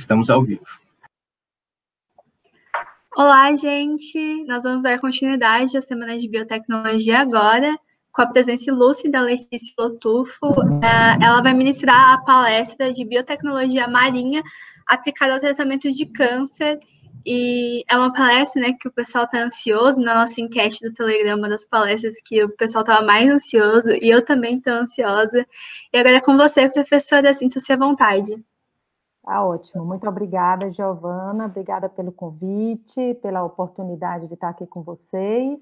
Estamos ao vivo. Olá, gente! Nós vamos dar continuidade à Semana de Biotecnologia agora, com a presença ilustre da Letícia Lotufo. É, ela vai ministrar a palestra de Biotecnologia Marinha aplicada ao tratamento de câncer. E é uma palestra né, que o pessoal está ansioso, na nossa enquete do Telegram, uma das palestras que o pessoal estava mais ansioso, e eu também estou ansiosa. E agora é com você, professora, sinta-se à vontade. Tá ótimo. Muito obrigada, Giovana. Obrigada pelo convite, pela oportunidade de estar aqui com vocês.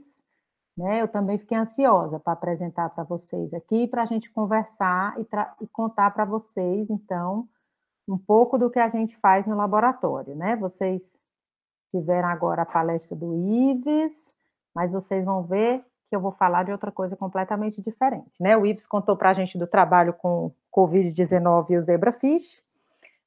Né? Eu também fiquei ansiosa para apresentar para vocês aqui, para a gente conversar e, e contar para vocês, então, um pouco do que a gente faz no laboratório. Né? Vocês tiveram agora a palestra do Ives, mas vocês vão ver que eu vou falar de outra coisa completamente diferente. Né? O Ives contou para a gente do trabalho com Covid-19 e o zebrafish,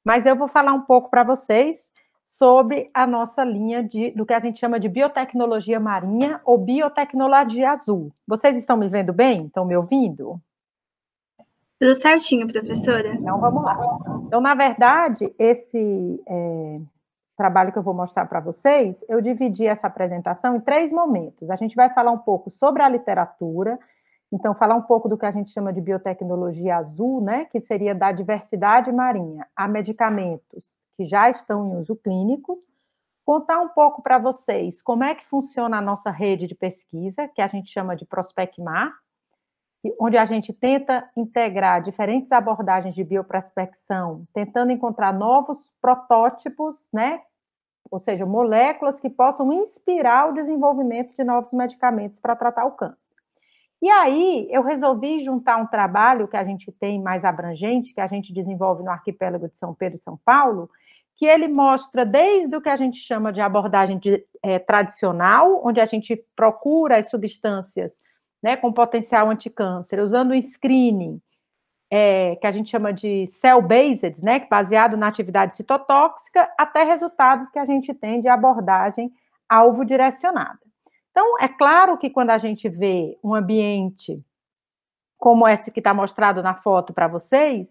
mas eu vou falar um pouco para vocês sobre a nossa linha de, do que a gente chama de biotecnologia marinha ou biotecnologia azul. Vocês estão me vendo bem? Estão me ouvindo? Tudo certinho, professora. Então vamos lá. Então, na verdade, esse é, trabalho que eu vou mostrar para vocês, eu dividi essa apresentação em três momentos. A gente vai falar um pouco sobre a literatura então, falar um pouco do que a gente chama de biotecnologia azul, né, que seria da diversidade marinha a medicamentos que já estão em uso clínico, contar um pouco para vocês como é que funciona a nossa rede de pesquisa, que a gente chama de Prospecmar, onde a gente tenta integrar diferentes abordagens de bioprospecção, tentando encontrar novos protótipos, né? Ou seja, moléculas que possam inspirar o desenvolvimento de novos medicamentos para tratar o câncer. E aí eu resolvi juntar um trabalho que a gente tem mais abrangente, que a gente desenvolve no arquipélago de São Pedro e São Paulo, que ele mostra desde o que a gente chama de abordagem de, é, tradicional, onde a gente procura as substâncias né, com potencial anticâncer, usando um screening é, que a gente chama de cell-based, né, baseado na atividade citotóxica, até resultados que a gente tem de abordagem alvo direcionada. Então, é claro que quando a gente vê um ambiente como esse que está mostrado na foto para vocês,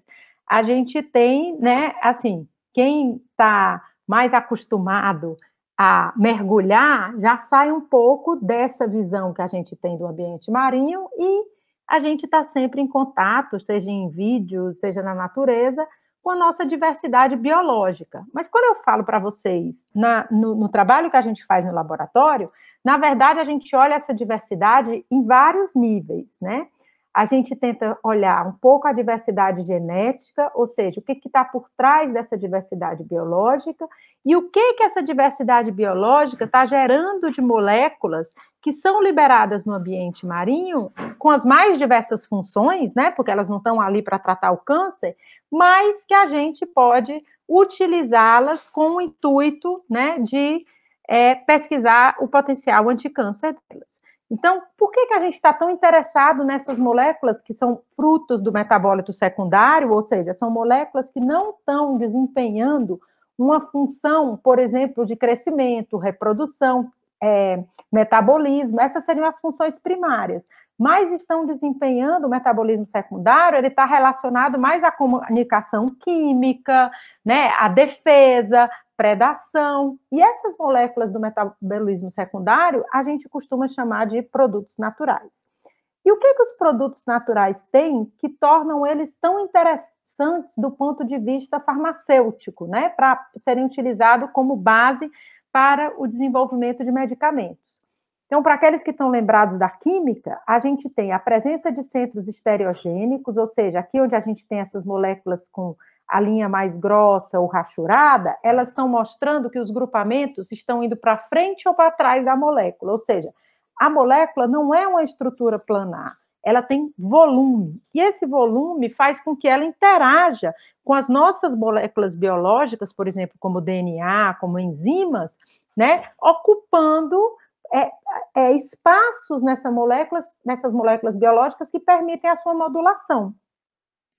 a gente tem, né, assim, quem está mais acostumado a mergulhar já sai um pouco dessa visão que a gente tem do ambiente marinho e a gente está sempre em contato, seja em vídeo, seja na natureza, com a nossa diversidade biológica. Mas quando eu falo para vocês na, no, no trabalho que a gente faz no laboratório, na verdade a gente olha essa diversidade em vários níveis, né? a gente tenta olhar um pouco a diversidade genética, ou seja, o que está por trás dessa diversidade biológica e o que, que essa diversidade biológica está gerando de moléculas que são liberadas no ambiente marinho, com as mais diversas funções, né? Porque elas não estão ali para tratar o câncer, mas que a gente pode utilizá-las com o intuito, né, de é, pesquisar o potencial anticâncer delas. Então, por que, que a gente está tão interessado nessas moléculas que são frutos do metabólito secundário, ou seja, são moléculas que não estão desempenhando uma função, por exemplo, de crescimento, reprodução, é, metabolismo, essas seriam as funções primárias, mas estão desempenhando o metabolismo secundário, ele está relacionado mais à comunicação química, né, à defesa, predação. E essas moléculas do metabolismo secundário a gente costuma chamar de produtos naturais. E o que, que os produtos naturais têm que tornam eles tão interessantes do ponto de vista farmacêutico, né? Para serem utilizados como base para o desenvolvimento de medicamentos. Então, para aqueles que estão lembrados da química, a gente tem a presença de centros estereogênicos, ou seja, aqui onde a gente tem essas moléculas com a linha mais grossa ou rachurada, elas tá. estão mostrando que os grupamentos estão indo para frente ou para trás da molécula. Ou seja, a molécula não é uma estrutura planar, ela tem volume. E esse volume faz com que ela interaja com as nossas moléculas biológicas, por exemplo, como DNA, como enzimas, né, ocupando é, é, espaços nessas moléculas, nessas moléculas biológicas que permitem a sua modulação.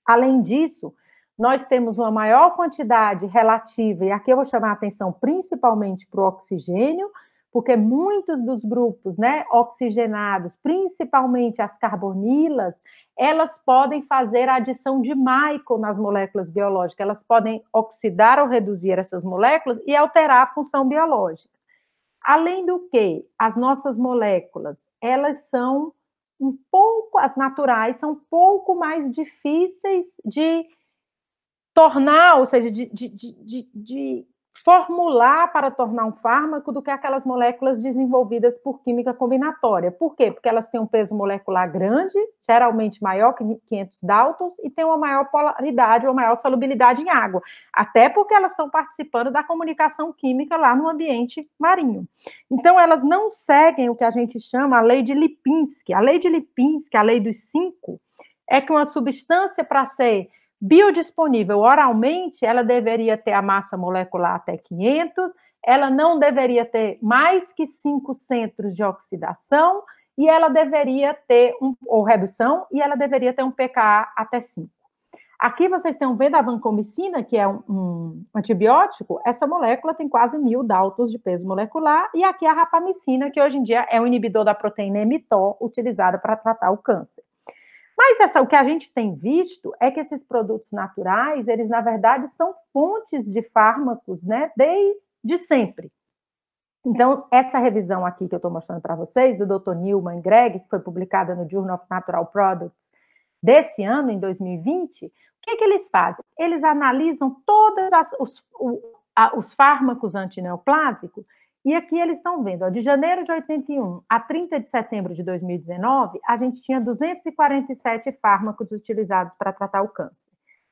Além disso, nós temos uma maior quantidade relativa, e aqui eu vou chamar a atenção principalmente para o oxigênio, porque muitos dos grupos né, oxigenados, principalmente as carbonilas, elas podem fazer a adição de Michael nas moléculas biológicas, elas podem oxidar ou reduzir essas moléculas e alterar a função biológica. Além do que, as nossas moléculas, elas são um pouco, as naturais, são um pouco mais difíceis de tornar, ou seja, de, de, de, de, formular para tornar um fármaco do que aquelas moléculas desenvolvidas por química combinatória. Por quê? Porque elas têm um peso molecular grande, geralmente maior que 500 daltons, e têm uma maior polaridade, uma maior solubilidade em água, até porque elas estão participando da comunicação química lá no ambiente marinho. Então, elas não seguem o que a gente chama a lei de Lipinski. A lei de Lipinski, a lei dos cinco, é que uma substância para ser Biodisponível oralmente, ela deveria ter a massa molecular até 500, ela não deveria ter mais que 5 centros de oxidação e ela deveria ter um, ou redução, e ela deveria ter um pKa até 5. Aqui vocês estão vendo a vancomicina, que é um, um antibiótico, essa molécula tem quase mil daltos de peso molecular, e aqui a rapamicina, que hoje em dia é um inibidor da proteína mTOR, utilizada para tratar o câncer. Mas essa, o que a gente tem visto é que esses produtos naturais, eles na verdade são fontes de fármacos, né, desde sempre. Então, essa revisão aqui que eu estou mostrando para vocês, do Dr. Newman Gregg, que foi publicada no Journal of Natural Products desse ano, em 2020, o que, que eles fazem? Eles analisam todos os, os fármacos antineoplásicos e aqui eles estão vendo, ó, de janeiro de 81 a 30 de setembro de 2019, a gente tinha 247 fármacos utilizados para tratar o câncer.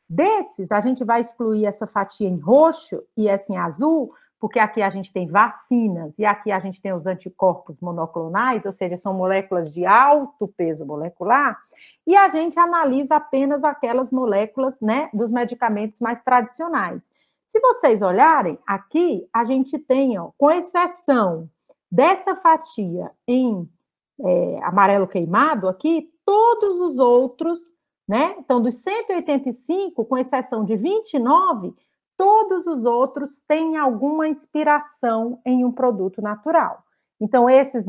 Desses, a gente vai excluir essa fatia em roxo e essa em azul, porque aqui a gente tem vacinas e aqui a gente tem os anticorpos monoclonais, ou seja, são moléculas de alto peso molecular, e a gente analisa apenas aquelas moléculas né, dos medicamentos mais tradicionais. Se vocês olharem, aqui a gente tem, ó, com exceção dessa fatia em é, amarelo queimado aqui, todos os outros, né? Então, dos 185, com exceção de 29, todos os outros têm alguma inspiração em um produto natural. Então, esses,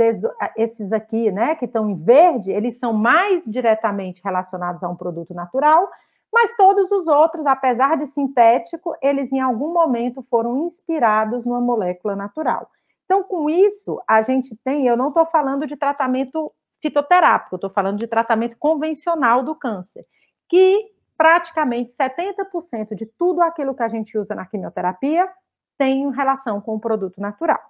esses aqui, né, que estão em verde, eles são mais diretamente relacionados a um produto natural, mas todos os outros, apesar de sintético, eles em algum momento foram inspirados numa molécula natural. Então, com isso, a gente tem, eu não estou falando de tratamento fitoterápico, estou falando de tratamento convencional do câncer, que praticamente 70% de tudo aquilo que a gente usa na quimioterapia tem relação com o produto natural.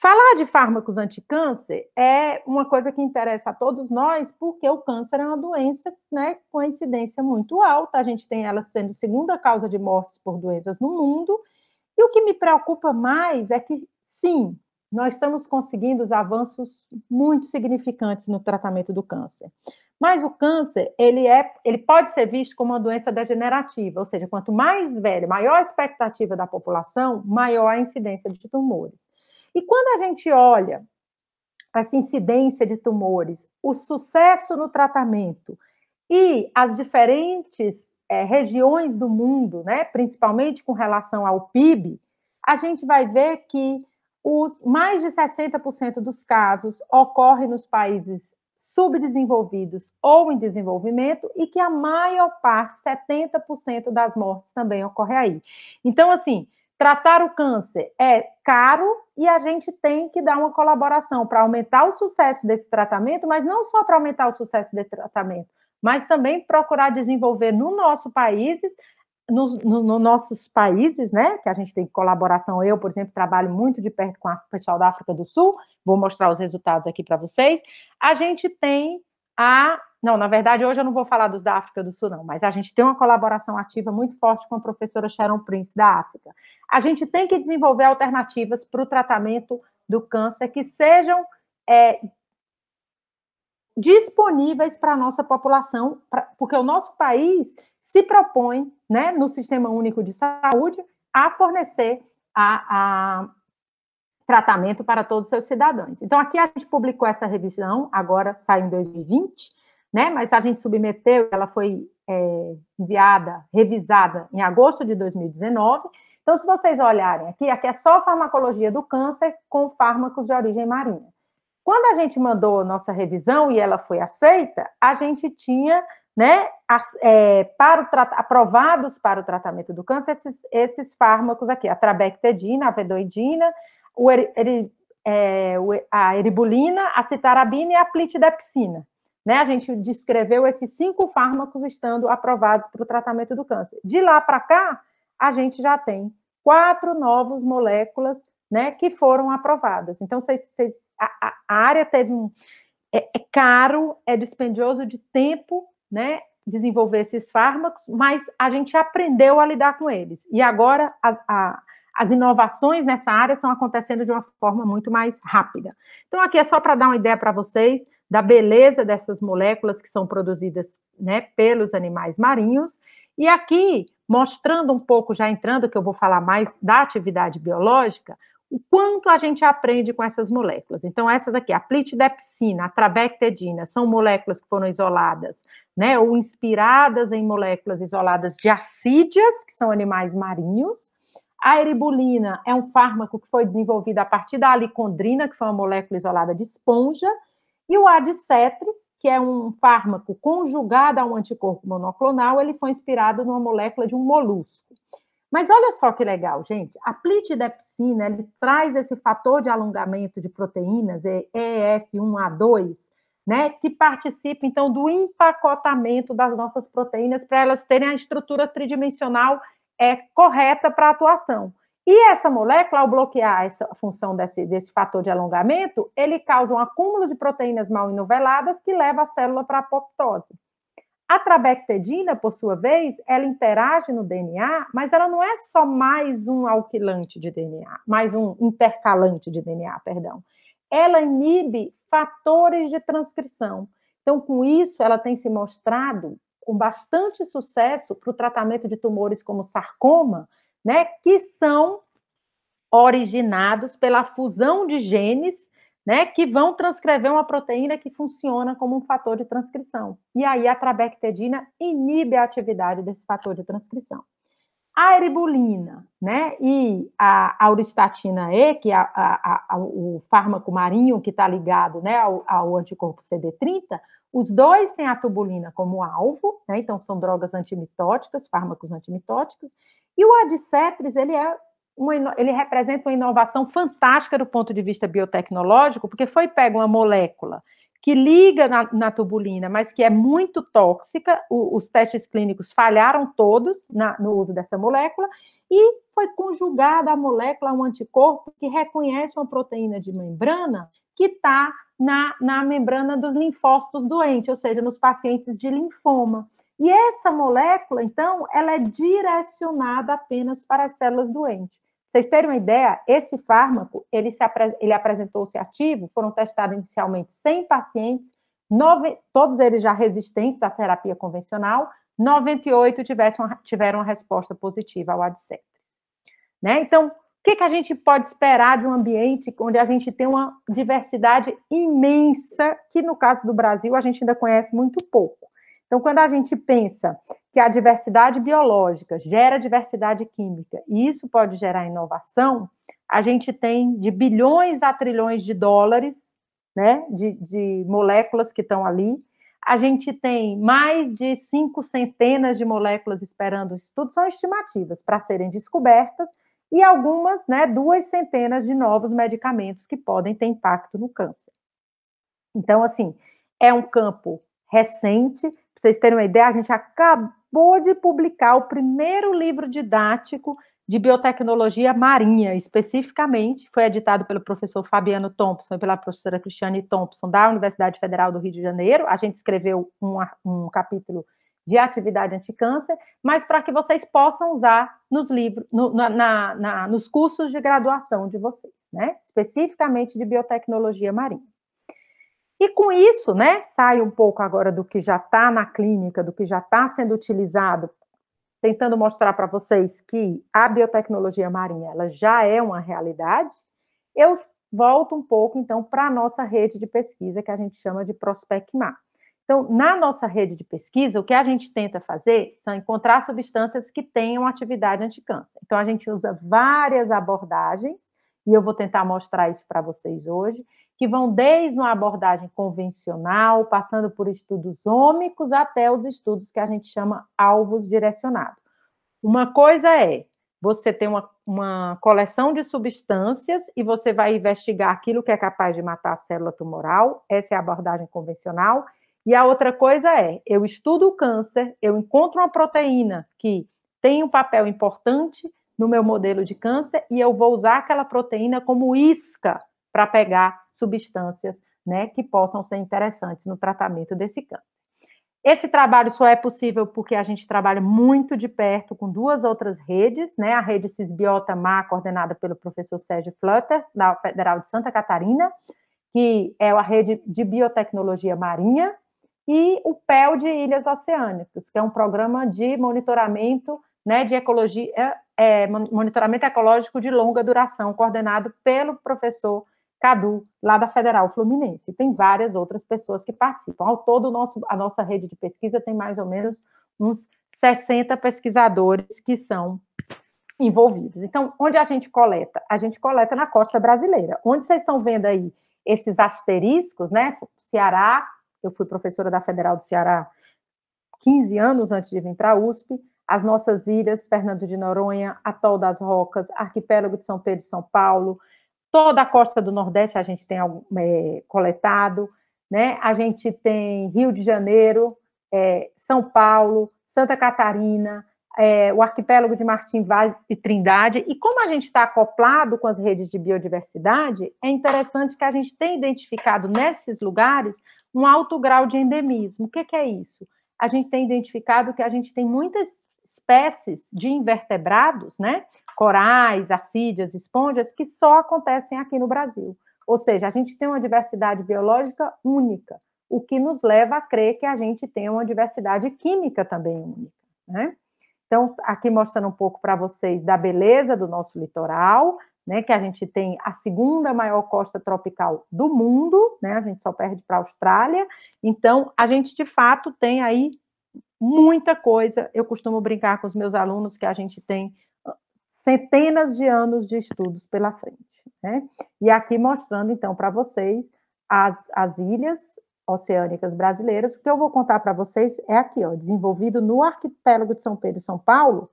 Falar de fármacos anticâncer é uma coisa que interessa a todos nós, porque o câncer é uma doença né, com incidência muito alta. A gente tem ela sendo segunda causa de mortes por doenças no mundo. E o que me preocupa mais é que, sim, nós estamos conseguindo os avanços muito significantes no tratamento do câncer. Mas o câncer, ele, é, ele pode ser visto como uma doença degenerativa, ou seja, quanto mais velho, maior a expectativa da população, maior a incidência de tumores. E quando a gente olha essa incidência de tumores, o sucesso no tratamento e as diferentes é, regiões do mundo, né, principalmente com relação ao PIB, a gente vai ver que os, mais de 60% dos casos ocorrem nos países subdesenvolvidos ou em desenvolvimento e que a maior parte, 70% das mortes também ocorre aí. Então, assim, Tratar o câncer é caro e a gente tem que dar uma colaboração para aumentar o sucesso desse tratamento, mas não só para aumentar o sucesso desse tratamento, mas também procurar desenvolver no nosso país, nos no, no nossos países, né? Que a gente tem colaboração. Eu, por exemplo, trabalho muito de perto com o pessoal da África do Sul, vou mostrar os resultados aqui para vocês. A gente tem a não, na verdade, hoje eu não vou falar dos da África do Sul, não, mas a gente tem uma colaboração ativa muito forte com a professora Sharon Prince da África. A gente tem que desenvolver alternativas para o tratamento do câncer que sejam é, disponíveis para a nossa população, pra, porque o nosso país se propõe, né, no Sistema Único de Saúde, a fornecer a, a tratamento para todos os seus cidadãos. Então, aqui a gente publicou essa revisão, agora sai em 2020, né? Mas a gente submeteu, ela foi é, enviada, revisada em agosto de 2019. Então, se vocês olharem aqui, aqui é só farmacologia do câncer com fármacos de origem marinha. Quando a gente mandou nossa revisão e ela foi aceita, a gente tinha, né, é, para aprovados para o tratamento do câncer esses, esses fármacos aqui, a trabectedina, a vedoidina, o, eri, é, a eribulina, a citarabina e a plitidepsina. Né? A gente descreveu esses cinco fármacos estando aprovados para o tratamento do câncer. De lá para cá, a gente já tem quatro novas moléculas né, que foram aprovadas. Então, a, a, área teve um. É, é, caro, é dispendioso de tempo, né? Desenvolver esses fármacos, mas a gente aprendeu a lidar com eles. E agora a, a, as inovações nessa área estão acontecendo de uma forma muito mais rápida. Então, aqui é só para dar uma ideia para vocês da beleza dessas moléculas que são produzidas né, pelos animais marinhos. E aqui, mostrando um pouco, já entrando, que eu vou falar mais da atividade biológica, o quanto a gente aprende com essas moléculas. Então, essas aqui, a plitidepsina, a trabectedina, são moléculas que foram isoladas, né, ou inspiradas em moléculas isoladas de acídeas, que são animais marinhos. A eribulina é um fármaco que foi desenvolvido a partir da alicondrina, que foi uma molécula isolada de esponja, e o Adcetris, que é um fármaco conjugado a um anticorpo monoclonal, ele foi inspirado numa molécula de um molusco. Mas olha só que legal, gente. A plitidepsina ele traz esse fator de alongamento de proteínas é EF1A2, né, que participa então do empacotamento das nossas proteínas para elas terem a estrutura tridimensional é correta para atuação. E essa molécula, ao bloquear essa função desse, desse fator de alongamento, ele causa um acúmulo de proteínas mal enoveladas que leva a célula para a apoptose. A trabectedina, por sua vez, ela interage no DNA, mas ela não é só mais um alquilante de DNA, mais um intercalante de DNA, perdão. Ela inibe fatores de transcrição. Então, com isso, ela tem se mostrado com bastante sucesso para o tratamento de tumores como sarcoma, né, que são originados pela fusão de genes, né, que vão transcrever uma proteína que funciona como um fator de transcrição. E aí a trabectedina inibe a atividade desse fator de transcrição. A eribulina, né, e a auristatina E, que é a, a, a, o fármaco marinho que está ligado, né, ao, ao anticorpo CD30, os dois têm a tubulina como alvo, né? então são drogas antimitóticas, fármacos antimitóticos, e o Adcetris, ele é uma, ele representa uma inovação fantástica do ponto de vista biotecnológico, porque foi pega uma molécula que liga na, na tubulina, mas que é muito tóxica, o, os testes clínicos falharam todos na, no uso dessa molécula, e foi conjugada a molécula a um anticorpo que reconhece uma proteína de membrana que está na, na membrana dos linfócitos doentes, ou seja, nos pacientes de linfoma. E essa molécula, então, ela é direcionada apenas para as células doentes. vocês terem uma ideia, esse fármaco, ele, se apre... ele apresentou-se ativo, foram testados inicialmente 100 pacientes, todos eles já resistentes à terapia convencional, 98 tivessem, tiveram uma resposta positiva ao Adcept. Né? Então, o que, que a gente pode esperar de um ambiente onde a gente tem uma diversidade imensa, que no caso do Brasil a gente ainda conhece muito pouco? Então, quando a gente pensa que a diversidade biológica gera diversidade química e isso pode gerar inovação, a gente tem de bilhões a trilhões de dólares né, de, de moléculas que estão ali. A gente tem mais de cinco centenas de moléculas esperando isso tudo, são estimativas para serem descobertas, e algumas, né, duas centenas de novos medicamentos que podem ter impacto no câncer. Então, assim, é um campo recente, para vocês terem uma ideia, a gente acabou de publicar o primeiro livro didático de biotecnologia marinha, especificamente, foi editado pelo professor Fabiano Thompson e pela professora Cristiane Thompson, da Universidade Federal do Rio de Janeiro. A gente escreveu um, um capítulo de atividade anticâncer, mas para que vocês possam usar nos livros, no, na, na, nos cursos de graduação de vocês, né? Especificamente de biotecnologia marinha. E com isso, né, sai um pouco agora do que já está na clínica, do que já está sendo utilizado, tentando mostrar para vocês que a biotecnologia marinha ela já é uma realidade. Eu volto um pouco então para a nossa rede de pesquisa que a gente chama de Prospecmar. Então, na nossa rede de pesquisa, o que a gente tenta fazer são encontrar substâncias que tenham atividade anticâncer. Então, a gente usa várias abordagens, e eu vou tentar mostrar isso para vocês hoje, que vão desde uma abordagem convencional, passando por estudos ômicos, até os estudos que a gente chama alvos direcionados. Uma coisa é você ter uma, uma coleção de substâncias e você vai investigar aquilo que é capaz de matar a célula tumoral, essa é a abordagem convencional. E a outra coisa é, eu estudo o câncer, eu encontro uma proteína que tem um papel importante no meu modelo de câncer e eu vou usar aquela proteína como isca para pegar substâncias né, que possam ser interessantes no tratamento desse câncer. Esse trabalho só é possível porque a gente trabalha muito de perto com duas outras redes, né? A rede Cisbiota Má, coordenada pelo professor Sérgio Flutter, da Federal de Santa Catarina, que é a rede de biotecnologia marinha, e o PEL de Ilhas Oceânicas, que é um programa de monitoramento, né, de ecologia, é, é monitoramento ecológico de longa duração, coordenado pelo professor Cadu, lá da Federal Fluminense. Tem várias outras pessoas que participam. Ao todo, nosso, a nossa rede de pesquisa tem mais ou menos uns 60 pesquisadores que são envolvidos. Então, onde a gente coleta? A gente coleta na costa brasileira. Onde vocês estão vendo aí esses asteriscos, né? Ceará, eu fui professora da Federal do Ceará 15 anos antes de vir para a USP, as nossas ilhas, Fernando de Noronha, Atol das Rocas, Arquipélago de São Pedro e São Paulo, Toda a costa do Nordeste a gente tem é, coletado, né? A gente tem Rio de Janeiro, é, São Paulo, Santa Catarina, é, o arquipélago de Martim Vaz e Trindade. E como a gente está acoplado com as redes de biodiversidade, é interessante que a gente tenha identificado nesses lugares um alto grau de endemismo. O que, que é isso? A gente tem identificado que a gente tem muitas espécies de invertebrados, né? corais, acídeas, esponjas, que só acontecem aqui no Brasil. Ou seja, a gente tem uma diversidade biológica única, o que nos leva a crer que a gente tem uma diversidade química também única. Né? Então, aqui mostrando um pouco para vocês da beleza do nosso litoral, né, que a gente tem a segunda maior costa tropical do mundo, né, a gente só perde para a Austrália. Então, a gente de fato tem aí muita coisa. Eu costumo brincar com os meus alunos que a gente tem centenas de anos de estudos pela frente. Né? E aqui mostrando, então, para vocês as, as ilhas oceânicas brasileiras. O que eu vou contar para vocês é aqui, ó, desenvolvido no arquipélago de São Pedro e São Paulo,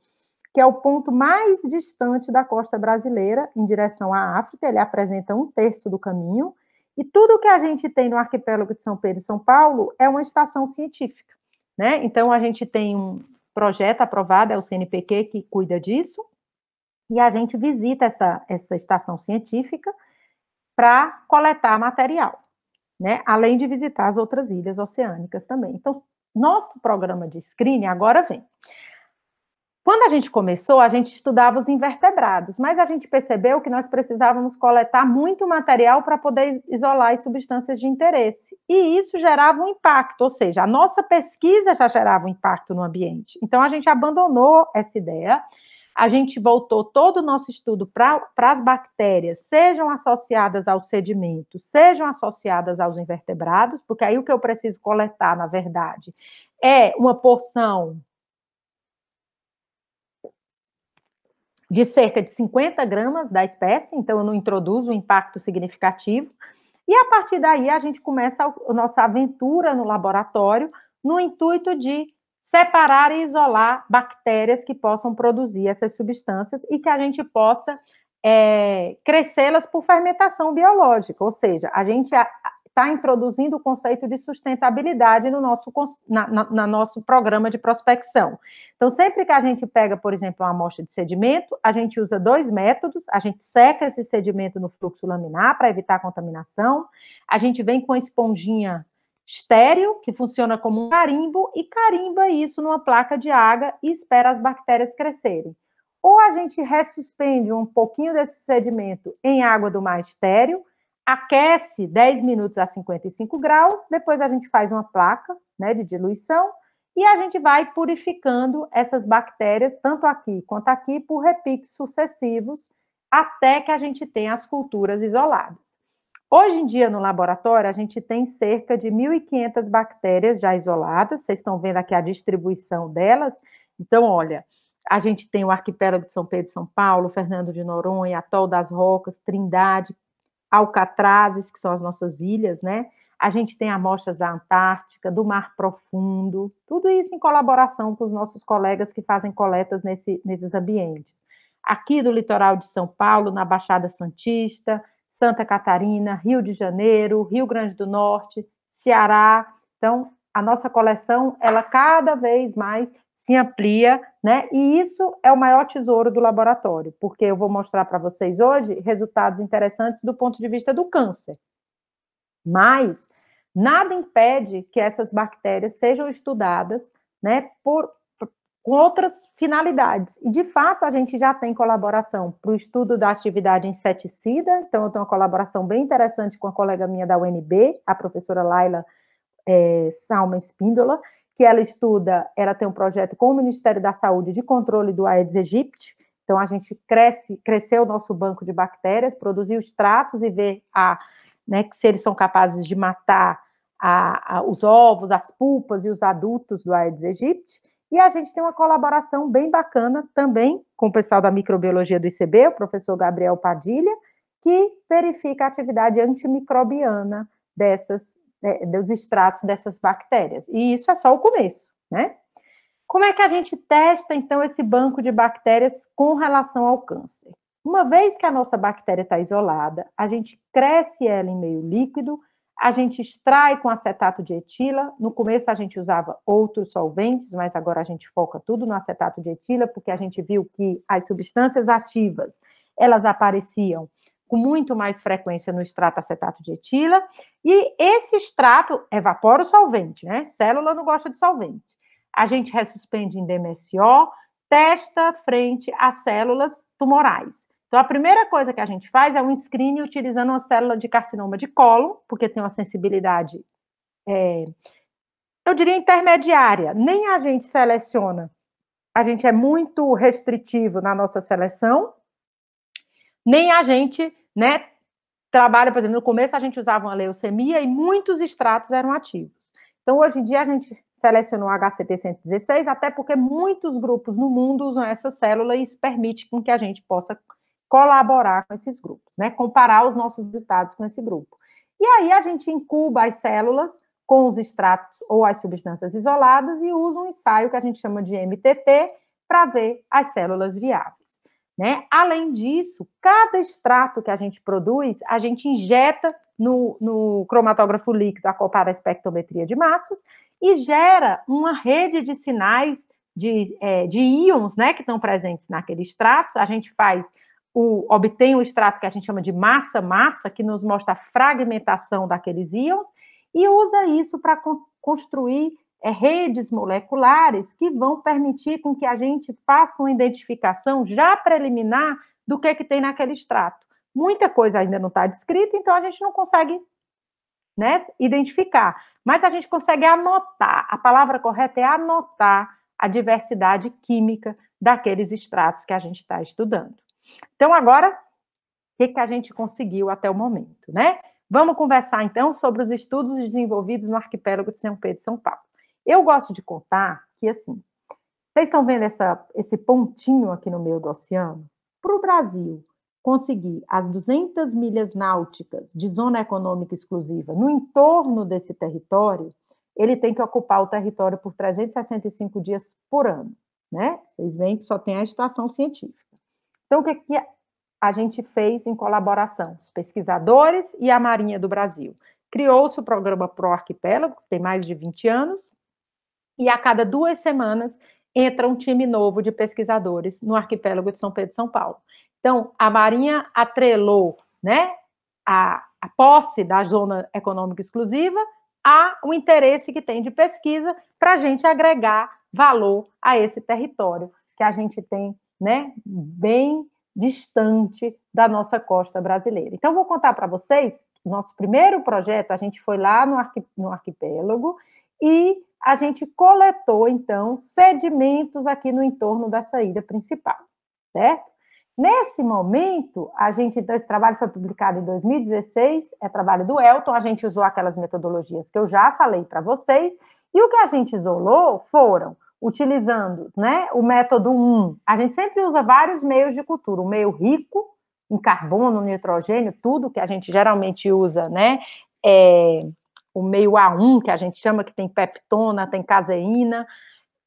que é o ponto mais distante da costa brasileira em direção à África. Ele apresenta um terço do caminho. E tudo que a gente tem no arquipélago de São Pedro e São Paulo é uma estação científica. Né? Então, a gente tem um projeto aprovado, é o CNPq, que cuida disso e a gente visita essa, essa estação científica para coletar material, né? além de visitar as outras ilhas oceânicas também. Então, nosso programa de screening agora vem. Quando a gente começou, a gente estudava os invertebrados, mas a gente percebeu que nós precisávamos coletar muito material para poder isolar as substâncias de interesse. E isso gerava um impacto, ou seja, a nossa pesquisa já gerava um impacto no ambiente. Então a gente abandonou essa ideia a gente voltou todo o nosso estudo para as bactérias, sejam associadas ao sedimento, sejam associadas aos invertebrados, porque aí o que eu preciso coletar, na verdade, é uma porção de cerca de 50 gramas da espécie, então eu não introduzo um impacto significativo. E a partir daí a gente começa a nossa aventura no laboratório no intuito de separar e isolar bactérias que possam produzir essas substâncias e que a gente possa é, crescê-las por fermentação biológica, ou seja, a gente está introduzindo o conceito de sustentabilidade no nosso, na, na, na, nosso programa de prospecção. Então, sempre que a gente pega, por exemplo, uma amostra de sedimento, a gente usa dois métodos, a gente seca esse sedimento no fluxo laminar para evitar contaminação, a gente vem com a esponjinha estéreo, que funciona como um carimbo, e carimba isso numa placa de água e espera as bactérias crescerem. Ou a gente ressuspende um pouquinho desse sedimento em água do mar estéreo, aquece 10 minutos a 55 graus, depois a gente faz uma placa né, de diluição e a gente vai purificando essas bactérias, tanto aqui quanto aqui, por repiques sucessivos, até que a gente tenha as culturas isoladas. Hoje em dia, no laboratório, a gente tem cerca de 1.500 bactérias já isoladas. Vocês estão vendo aqui a distribuição delas. Então, olha, a gente tem o arquipélago de São Pedro e São Paulo, Fernando de Noronha, Atol das Rocas, Trindade, Alcatrazes, que são as nossas ilhas, né? A gente tem amostras da Antártica, do Mar Profundo, tudo isso em colaboração com os nossos colegas que fazem coletas nesse, nesses ambientes. Aqui do litoral de São Paulo, na Baixada Santista, Santa Catarina, Rio de Janeiro, Rio Grande do Norte, Ceará. Então, a nossa coleção, ela cada vez mais se amplia, né? E isso é o maior tesouro do laboratório, porque eu vou mostrar para vocês hoje resultados interessantes do ponto de vista do câncer. Mas nada impede que essas bactérias sejam estudadas, né, por com outras finalidades. E, de fato, a gente já tem colaboração para o estudo da atividade inseticida, então eu tenho uma colaboração bem interessante com a colega minha da UNB, a professora Laila é, Salma Espíndola, que ela estuda, ela tem um projeto com o Ministério da Saúde de controle do Aedes aegypti, então a gente cresce, cresceu o nosso banco de bactérias, produziu extratos e vê a, né, se eles são capazes de matar a, a, os ovos, as pulpas e os adultos do Aedes aegypti, e a gente tem uma colaboração bem bacana também com o pessoal da microbiologia do ICB, o professor Gabriel Padilha, que verifica a atividade antimicrobiana dessas, é, dos extratos dessas bactérias. E isso é só o começo, né? Como é que a gente testa, então, esse banco de bactérias com relação ao câncer? Uma vez que a nossa bactéria está isolada, a gente cresce ela em meio líquido a gente extrai com acetato de etila. No começo a gente usava outros solventes, mas agora a gente foca tudo no acetato de etila, porque a gente viu que as substâncias ativas, elas apareciam com muito mais frequência no extrato acetato de etila, e esse extrato evapora o solvente, né? Célula não gosta de solvente. A gente ressuspende em DMSO, testa frente às células tumorais. Então, a primeira coisa que a gente faz é um screening utilizando uma célula de carcinoma de colo, porque tem uma sensibilidade, é, eu diria, intermediária. Nem a gente seleciona, a gente é muito restritivo na nossa seleção, nem a gente, né, trabalha, por exemplo, no começo a gente usava uma leucemia e muitos extratos eram ativos. Então, hoje em dia, a gente selecionou o HCT116, até porque muitos grupos no mundo usam essa célula e isso permite com que a gente possa colaborar com esses grupos, né? Comparar os nossos resultados com esse grupo. E aí a gente incuba as células com os extratos ou as substâncias isoladas e usa um ensaio que a gente chama de MTT para ver as células viáveis. Né? Além disso, cada extrato que a gente produz, a gente injeta no, no cromatógrafo líquido acoplado à espectrometria de massas e gera uma rede de sinais de, é, de íons né, que estão presentes naquele extrato. A gente faz o, obtém o extrato que a gente chama de massa-massa, que nos mostra a fragmentação daqueles íons, e usa isso para construir é, redes moleculares que vão permitir com que a gente faça uma identificação já preliminar do que, é que tem naquele extrato. Muita coisa ainda não está descrita, então a gente não consegue né, identificar, mas a gente consegue anotar. A palavra correta é anotar a diversidade química daqueles extratos que a gente está estudando. Então, agora, o que, que a gente conseguiu até o momento, né? Vamos conversar então sobre os estudos desenvolvidos no arquipélago de São Pedro e São Paulo. Eu gosto de contar que, assim, vocês estão vendo essa, esse pontinho aqui no meio do oceano? Para o Brasil conseguir as 200 milhas náuticas de zona econômica exclusiva no entorno desse território, ele tem que ocupar o território por 365 dias por ano. Né? Vocês veem que só tem a situação científica. Então, o que, é que a gente fez em colaboração? Os pesquisadores e a Marinha do Brasil. Criou-se o programa Pro Arquipélago, que tem mais de 20 anos, e a cada duas semanas entra um time novo de pesquisadores no arquipélago de São Pedro e São Paulo. Então, a Marinha atrelou né, a, a posse da zona econômica exclusiva a o interesse que tem de pesquisa para a gente agregar valor a esse território que a gente tem né, bem distante da nossa costa brasileira. Então, vou contar para vocês, nosso primeiro projeto, a gente foi lá no, arqui, no arquipélago e a gente coletou, então, sedimentos aqui no entorno da saída principal, certo? Nesse momento, a gente, então, esse trabalho foi publicado em 2016, é trabalho do Elton, a gente usou aquelas metodologias que eu já falei para vocês, e o que a gente isolou foram utilizando né, o método 1. A gente sempre usa vários meios de cultura, o meio rico em carbono, nitrogênio, tudo que a gente geralmente usa, né? É, o meio A1, que a gente chama que tem peptona, tem caseína,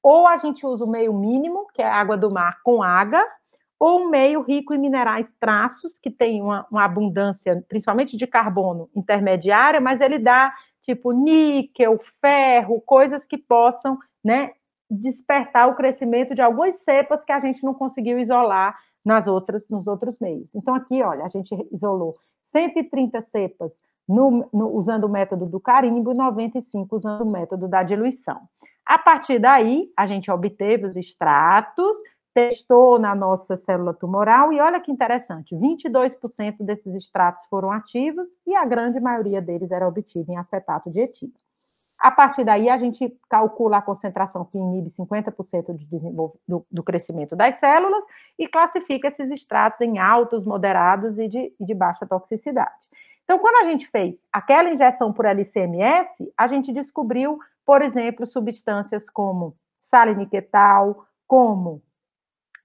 ou a gente usa o meio mínimo, que é água do mar com água, ou um meio rico em minerais traços, que tem uma, uma, abundância, principalmente de carbono intermediária, mas ele dá tipo níquel, ferro, coisas que possam né, despertar o crescimento de algumas cepas que a gente não conseguiu isolar nas outras, nos outros meios. Então, aqui, olha, a gente isolou 130 cepas no, no, usando o método do carimbo e 95 usando o método da diluição. A partir daí, a gente obteve os extratos, testou na nossa célula tumoral e olha que interessante, 22% desses extratos foram ativos e a grande maioria deles era obtida em acetato de etilo. A partir daí, a gente calcula a concentração que inibe 50% do, do, do, crescimento das células e classifica esses extratos em altos, moderados e de, de baixa toxicidade. Então, quando a gente fez aquela injeção por LCMS, a gente descobriu, por exemplo, substâncias como saliniquetal, como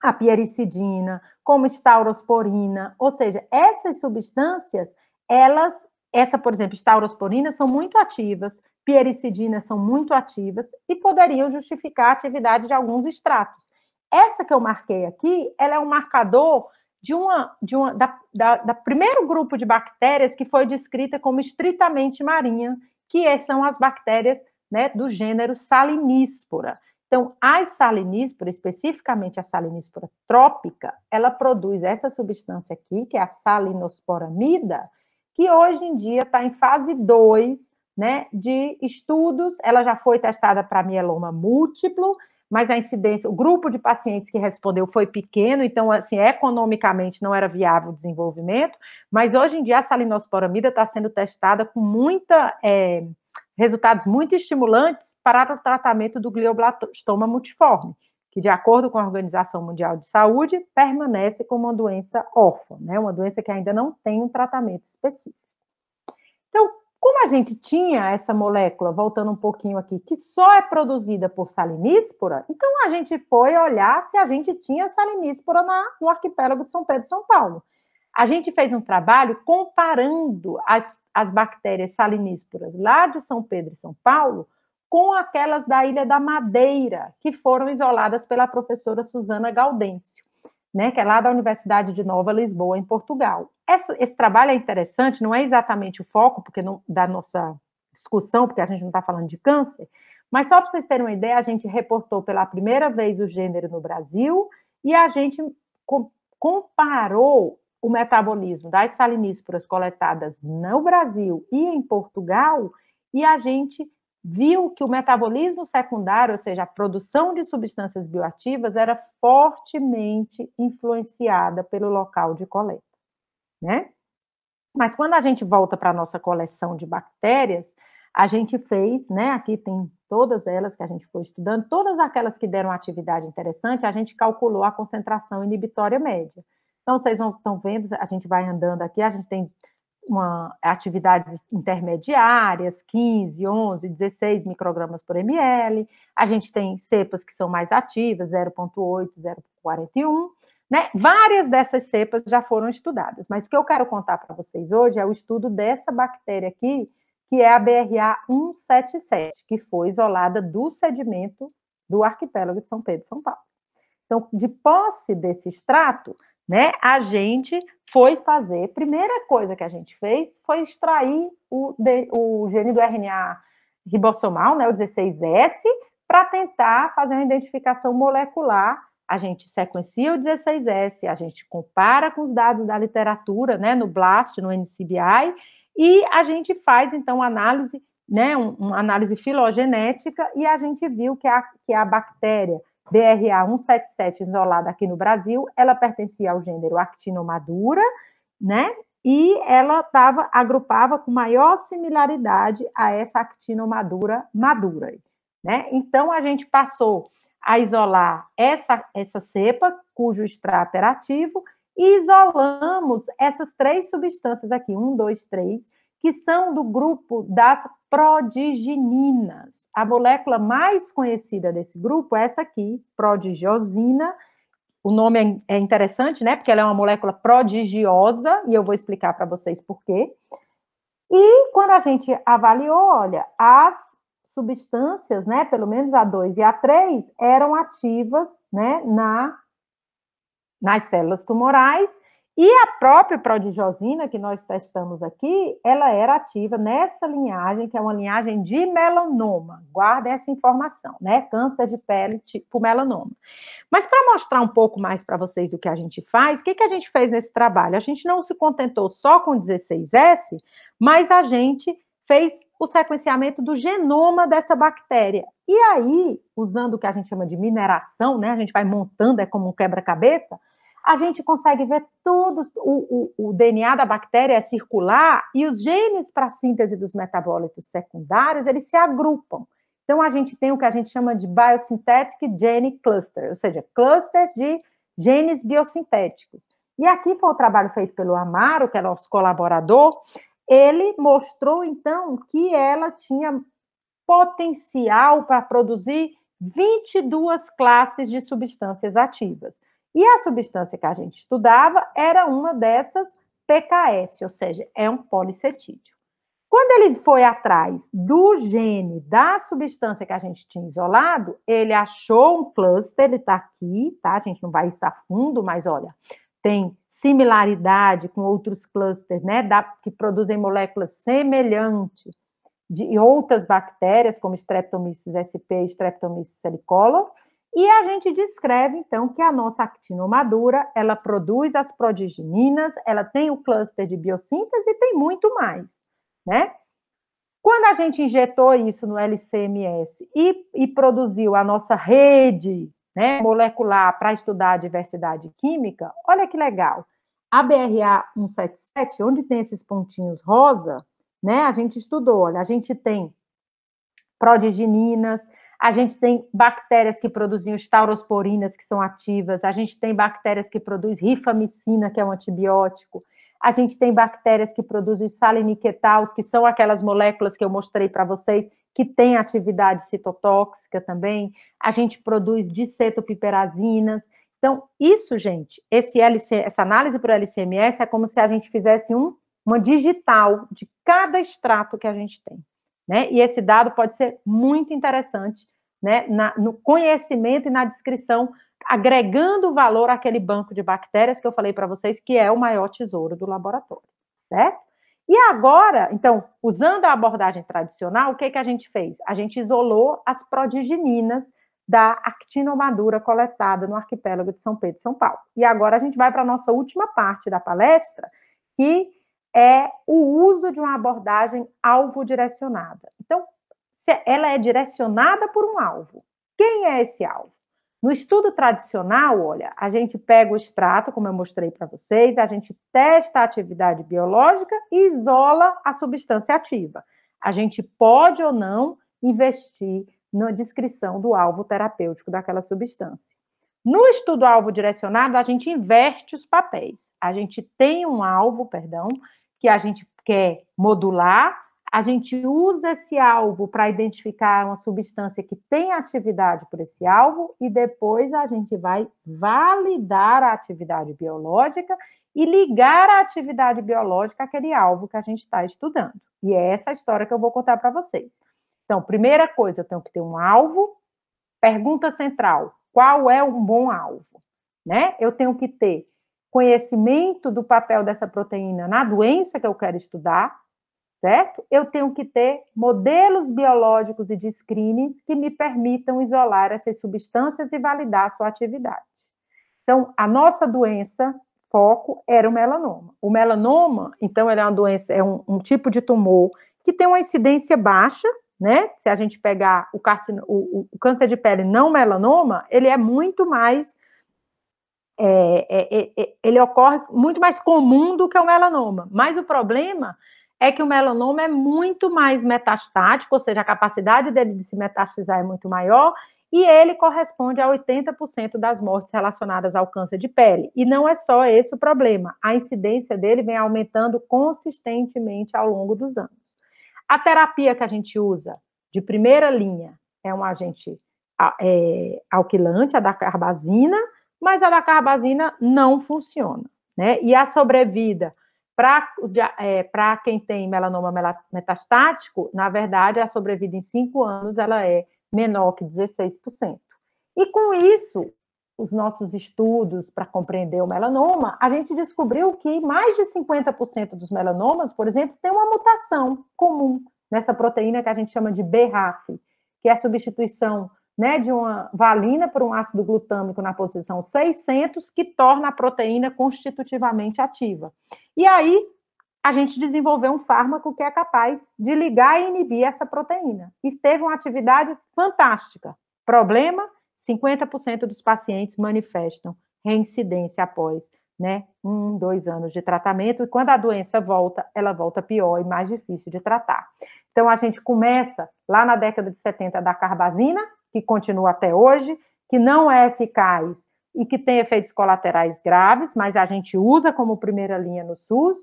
a piericidina, como estaurosporina, ou seja, essas substâncias, elas, essa, por exemplo, estaurosporina, são muito ativas, piericidinas são muito ativas e poderiam justificar a atividade de alguns extratos. Essa que eu marquei aqui, ela é um marcador de uma, de uma da, da, da primeiro grupo de bactérias que foi descrita como estritamente marinha, que é, são as bactérias né, do gênero Salinispora. Então, a salinispora, especificamente a salinispora trópica, ela produz essa substância aqui, que é a salinosporamida, que hoje em dia está em fase 2 né, de estudos. Ela já foi testada para mieloma múltiplo, mas a incidência, o grupo de pacientes que respondeu foi pequeno, então, assim, economicamente não era viável o desenvolvimento, mas hoje em dia a salinosporamida está sendo testada com muita, é, resultados muito estimulantes para o tratamento do glioblastoma multiforme, que, de acordo com a Organização Mundial de Saúde, permanece como uma doença órfã, né, uma doença que ainda não tem um tratamento específico. Então, como a gente tinha essa molécula, voltando um pouquinho aqui, que só é produzida por saliníspora, então a gente foi olhar se a gente tinha saliníspora na, no arquipélago de São Pedro e São Paulo. A gente fez um trabalho comparando as, as bactérias salinísporas lá de São Pedro e São Paulo com aquelas da Ilha da Madeira, que foram isoladas pela professora Suzana Gaudêncio né, que é lá da Universidade de Nova Lisboa, em Portugal. Essa, esse trabalho é interessante, não é exatamente o foco porque não, da nossa discussão, porque a gente não está falando de câncer, mas só para vocês terem uma ideia, a gente reportou pela primeira vez o gênero no Brasil e a gente comparou o metabolismo das salinísporas coletadas no Brasil e em Portugal e a gente viu que o metabolismo secundário, ou seja, a produção de substâncias bioativas, era fortemente influenciada pelo local de coleta, né? Mas quando a gente volta para a nossa coleção de bactérias, a gente fez, né? Aqui tem todas elas que a gente foi estudando, todas aquelas que deram atividade interessante, a gente calculou a concentração inibitória média. Então, vocês estão vendo, a gente vai andando aqui, a gente tem uma, atividades intermediárias, 15, 11, 16 microgramas por ml. A gente tem cepas que são mais ativas, 0,8, 0,41. Né? Várias dessas cepas já foram estudadas, mas o que eu quero contar para vocês hoje é o estudo dessa bactéria aqui, que é a BRA 177, que foi isolada do sedimento do arquipélago de São Pedro e São Paulo. Então, de posse desse extrato, né? A gente foi fazer, primeira coisa que a gente fez foi extrair o, o gene do RNA ribossomal, né, o 16S, para tentar fazer uma identificação molecular. A gente sequencia o 16S, a gente compara com os dados da literatura, né, no BLAST, no NCBI, e a gente faz, então, análise, né, uma análise filogenética, e a gente viu que a, que a bactéria BRA 177 isolada aqui no Brasil, ela pertencia ao gênero Actinomadura, né? E ela tava, agrupava com maior similaridade a essa actinomadura madura. Né? Então, a gente passou a isolar essa, essa cepa, cujo extrato era ativo, e isolamos essas três substâncias aqui, um, dois, três, que são do grupo das prodigininas. A molécula mais conhecida desse grupo é essa aqui, prodigiosina. O nome é, é interessante, né? Porque ela é uma molécula prodigiosa, e eu vou explicar para vocês por quê. E quando a gente avaliou, olha, as substâncias, né, pelo menos a 2 e a 3, eram ativas, né, na, nas células tumorais, e a própria prodigiosina que nós testamos aqui, ela era ativa nessa linhagem, que é uma linhagem de melanoma. Guardem essa informação, né? Câncer de pele tipo melanoma. Mas para mostrar um pouco mais para vocês do que a gente faz, o que, que a gente fez nesse trabalho? A gente não se contentou só com 16S, mas a gente fez o sequenciamento do genoma dessa bactéria. E aí, usando o que a gente chama de mineração, né? A gente vai montando, é como um quebra-cabeça a gente consegue ver tudo, o, o, o DNA da bactéria é circular e os genes para síntese dos metabólitos secundários, eles se agrupam. Então, a gente tem o que a gente chama de biosynthetic gene cluster, ou seja, cluster de genes biosintéticos. E aqui foi o trabalho feito pelo Amaro, que é nosso colaborador, ele mostrou, então, que ela tinha potencial para produzir 22 classes de substâncias ativas. E a substância que a gente estudava era uma dessas PKS, ou seja, é um policetídeo. Quando ele foi atrás do gene da substância que a gente tinha isolado, ele achou um cluster, ele está aqui, tá? A gente não vai isso a fundo, mas olha, tem similaridade com outros clusters, né? Da, que produzem moléculas semelhantes de outras bactérias, como Streptomyces sp e Streptomyces salicolor, e a gente descreve, então, que a nossa Actinomadura ela produz as prodigininas, ela tem o cluster de biossíntese e tem muito mais, né? Quando a gente injetou isso no LCMS e, e produziu a nossa rede né, molecular para estudar a diversidade química, olha que legal. A BRA 177, onde tem esses pontinhos rosa, né, a gente estudou, olha, a gente tem prodigininas, a gente tem bactérias que produzem os taurosporinas, que são ativas, a gente tem bactérias que produzem rifamicina, que é um antibiótico, a gente tem bactérias que produzem saliniquetals, que são aquelas moléculas que eu mostrei para vocês, que têm atividade citotóxica também, a gente produz dicetopiperazinas. Então, isso, gente, esse LC, essa análise por LCMS é como se a gente fizesse um, uma digital de cada extrato que a gente tem. Né? E esse dado pode ser muito interessante né? Na, no conhecimento e na descrição, agregando valor àquele banco de bactérias que eu falei para vocês, que é o maior tesouro do laboratório, certo? E agora, então, usando a abordagem tradicional, o que, que a gente fez? A gente isolou as prodigininas da actinomadura coletada no arquipélago de São Pedro e São Paulo. E agora a gente vai para a nossa última parte da palestra, que é o uso de uma abordagem alvo direcionada. Então, ela é direcionada por um alvo. Quem é esse alvo? No estudo tradicional, olha, a gente pega o extrato, como eu mostrei para vocês, a gente testa a atividade biológica e isola a substância ativa. A gente pode ou não investir na descrição do alvo terapêutico daquela substância. No estudo alvo direcionado, a gente inverte os papéis. A gente tem um alvo, perdão, que a gente quer modular, a gente usa esse alvo para identificar uma substância que tem atividade por esse alvo e depois a gente vai validar a atividade biológica e ligar a atividade biológica àquele alvo que a gente está estudando. E é essa história que eu vou contar para vocês. Então, primeira coisa, eu tenho que ter um alvo. Pergunta central: qual é um bom alvo? Né? Eu tenho que ter conhecimento do papel dessa proteína na doença que eu quero estudar, certo? Eu tenho que ter modelos biológicos e de screenings que me permitam isolar essas substâncias e validar a sua atividade. Então, a nossa doença foco era o melanoma. O melanoma, então, é uma doença, é um, um, tipo de tumor que tem uma incidência baixa, né? Se a gente pegar o, carcino, o, o câncer de pele não melanoma, ele é muito mais é é, é, é, ele ocorre muito mais comum do que o melanoma. Mas o problema é que o melanoma é muito mais metastático, ou seja, a capacidade dele de se metastizar é muito maior, e ele corresponde a 80% das mortes relacionadas ao câncer de pele. E não é só esse o problema, a incidência dele vem aumentando consistentemente ao longo dos anos. A terapia que a gente usa de primeira linha é um agente é, alquilante, a da carbazina, mas a da carbazina não funciona, né? E a sobrevida para é, quem tem melanoma metastático, na verdade, a sobrevida em 5 anos ela é menor que 16%. E com isso, os nossos estudos para compreender o melanoma, a gente descobriu que mais de 50% dos melanomas, por exemplo, tem uma mutação comum nessa proteína que a gente chama de BRAF, que é a substituição né, de uma valina por um ácido glutâmico na posição 600, que torna a proteína constitutivamente ativa. E aí, a gente desenvolveu um fármaco que é capaz de ligar e inibir essa proteína. E teve uma atividade fantástica. Problema: 50% dos pacientes manifestam reincidência após né, um, dois anos de tratamento. E quando a doença volta, ela volta pior e mais difícil de tratar. Então, a gente começa lá na década de 70 da carbazina, que continua até hoje, que não é eficaz e que tem efeitos colaterais graves, mas a gente usa como primeira linha no SUS.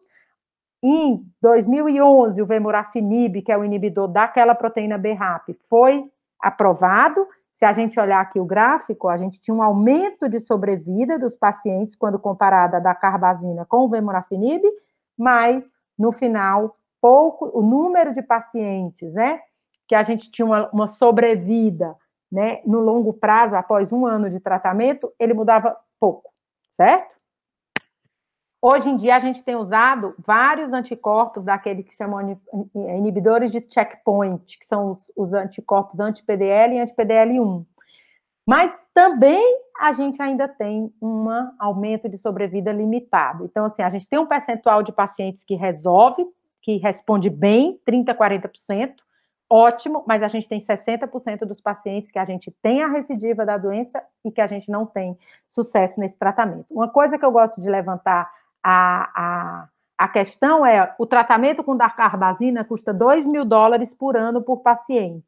Em 2011, o vemurafinib, que é o inibidor daquela proteína BRAF, foi aprovado. Se a gente olhar aqui o gráfico, a gente tinha um aumento de sobrevida dos pacientes quando comparada da carbazina com o vemurafinib, mas no final, pouco o número de pacientes, né, que a gente tinha uma, uma sobrevida né, no longo prazo, após um ano de tratamento, ele mudava pouco, certo? Hoje em dia, a gente tem usado vários anticorpos, daquele que chamam inibidores de checkpoint, que são os, os anticorpos anti-PDL e anti-PDL1. Mas também a gente ainda tem um aumento de sobrevida limitado. Então, assim, a gente tem um percentual de pacientes que resolve, que responde bem, 30%, 40%, ótimo, mas a gente tem 60% dos pacientes que a gente tem a recidiva da doença e que a gente não tem sucesso nesse tratamento. Uma coisa que eu gosto de levantar a, a, a questão é o tratamento com darcarbazina custa 2 mil dólares por ano por paciente.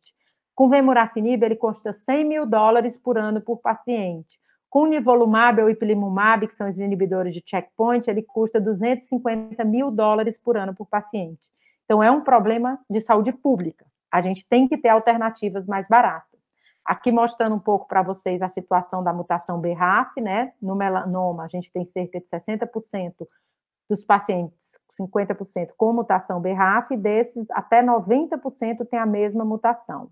Com vemurafenib, ele custa 100 mil dólares por ano por paciente. Com nivolumab ou ipilimumab, que são os inibidores de checkpoint, ele custa 250 mil dólares por ano por paciente. Então, é um problema de saúde pública. A gente tem que ter alternativas mais baratas. Aqui mostrando um pouco para vocês a situação da mutação BRAF, né? No melanoma, a gente tem cerca de 60% dos pacientes, 50% com mutação BRAF, e desses até 90% tem a mesma mutação.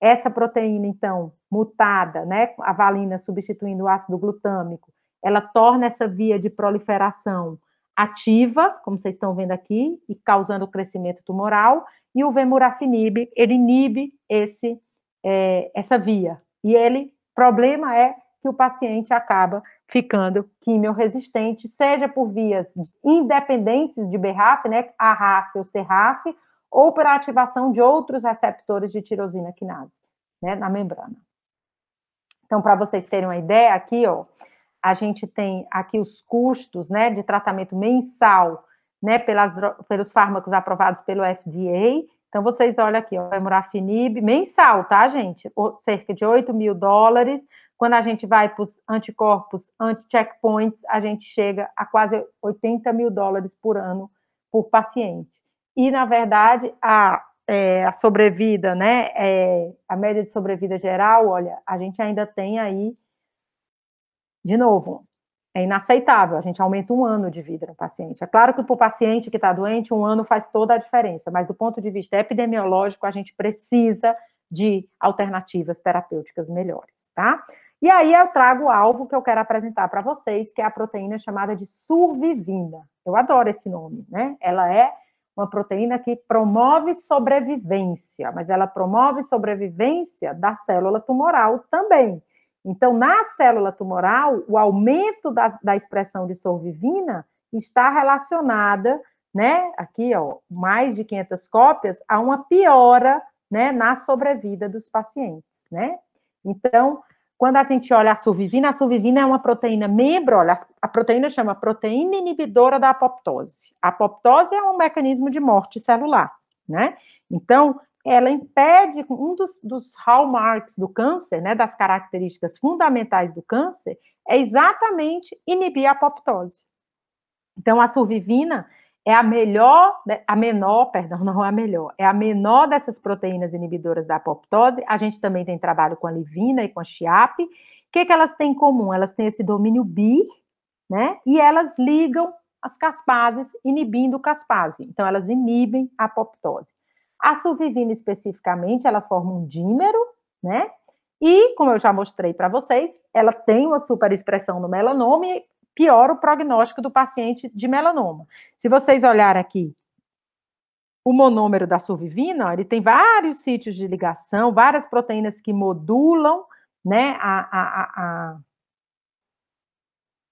Essa proteína, então, mutada, né, a valina substituindo o ácido glutâmico, ela torna essa via de proliferação ativa, como vocês estão vendo aqui, e causando o crescimento tumoral, e o vemurafenib, ele inibe esse, é, essa via. E ele, problema é que o paciente acaba ficando quimiorresistente, seja por vias independentes de BRAF, né, ARAF ou CRAF, ou pela ativação de outros receptores de tirosina quinase, né, na membrana. Então, para vocês terem uma ideia aqui, ó, a gente tem aqui os custos né, de tratamento mensal né, pelas, pelos fármacos aprovados pelo FDA. Então, vocês olham aqui, o hemorafinib mensal, tá, gente? cerca de 8 mil dólares. Quando a gente vai para os anticorpos, anti-checkpoints, a gente chega a quase 80 mil dólares por ano por paciente. E, na verdade, a, é, a sobrevida, né, é, a média de sobrevida geral, olha, a gente ainda tem aí de novo, é inaceitável. A gente aumenta um ano de vida no paciente. É claro que para o paciente que está doente, um ano faz toda a diferença, mas do ponto de vista epidemiológico, a gente precisa de alternativas terapêuticas melhores, tá? E aí eu trago o alvo que eu quero apresentar para vocês, que é a proteína chamada de survivina. Eu adoro esse nome, né? Ela é uma proteína que promove sobrevivência, mas ela promove sobrevivência da célula tumoral também. Então, na célula tumoral, o aumento da, da expressão de sorvivina está relacionada, né, aqui, ó, mais de 500 cópias, a uma piora, né, na sobrevida dos pacientes, né? Então, quando a gente olha a survivina, a survivina é uma proteína membro, olha, a proteína chama proteína inibidora da apoptose. A apoptose é um mecanismo de morte celular, né? Então, ela impede um dos, dos hallmarks do câncer, né, das características fundamentais do câncer, é exatamente inibir a apoptose. Então, a survivina é a melhor, né, a menor, perdão, não é a melhor, é a menor dessas proteínas inibidoras da apoptose. A gente também tem trabalho com a livina e com a chiap. O que, que elas têm em comum? Elas têm esse domínio bi, né? E elas ligam as caspases, inibindo caspase. Então, elas inibem a apoptose. A survivina especificamente, ela forma um dímero, né? E, como eu já mostrei para vocês, ela tem uma superexpressão no melanoma e piora o prognóstico do paciente de melanoma. Se vocês olharem aqui o monômero da survivina, ele tem vários sítios de ligação, várias proteínas que modulam né, a, a, a,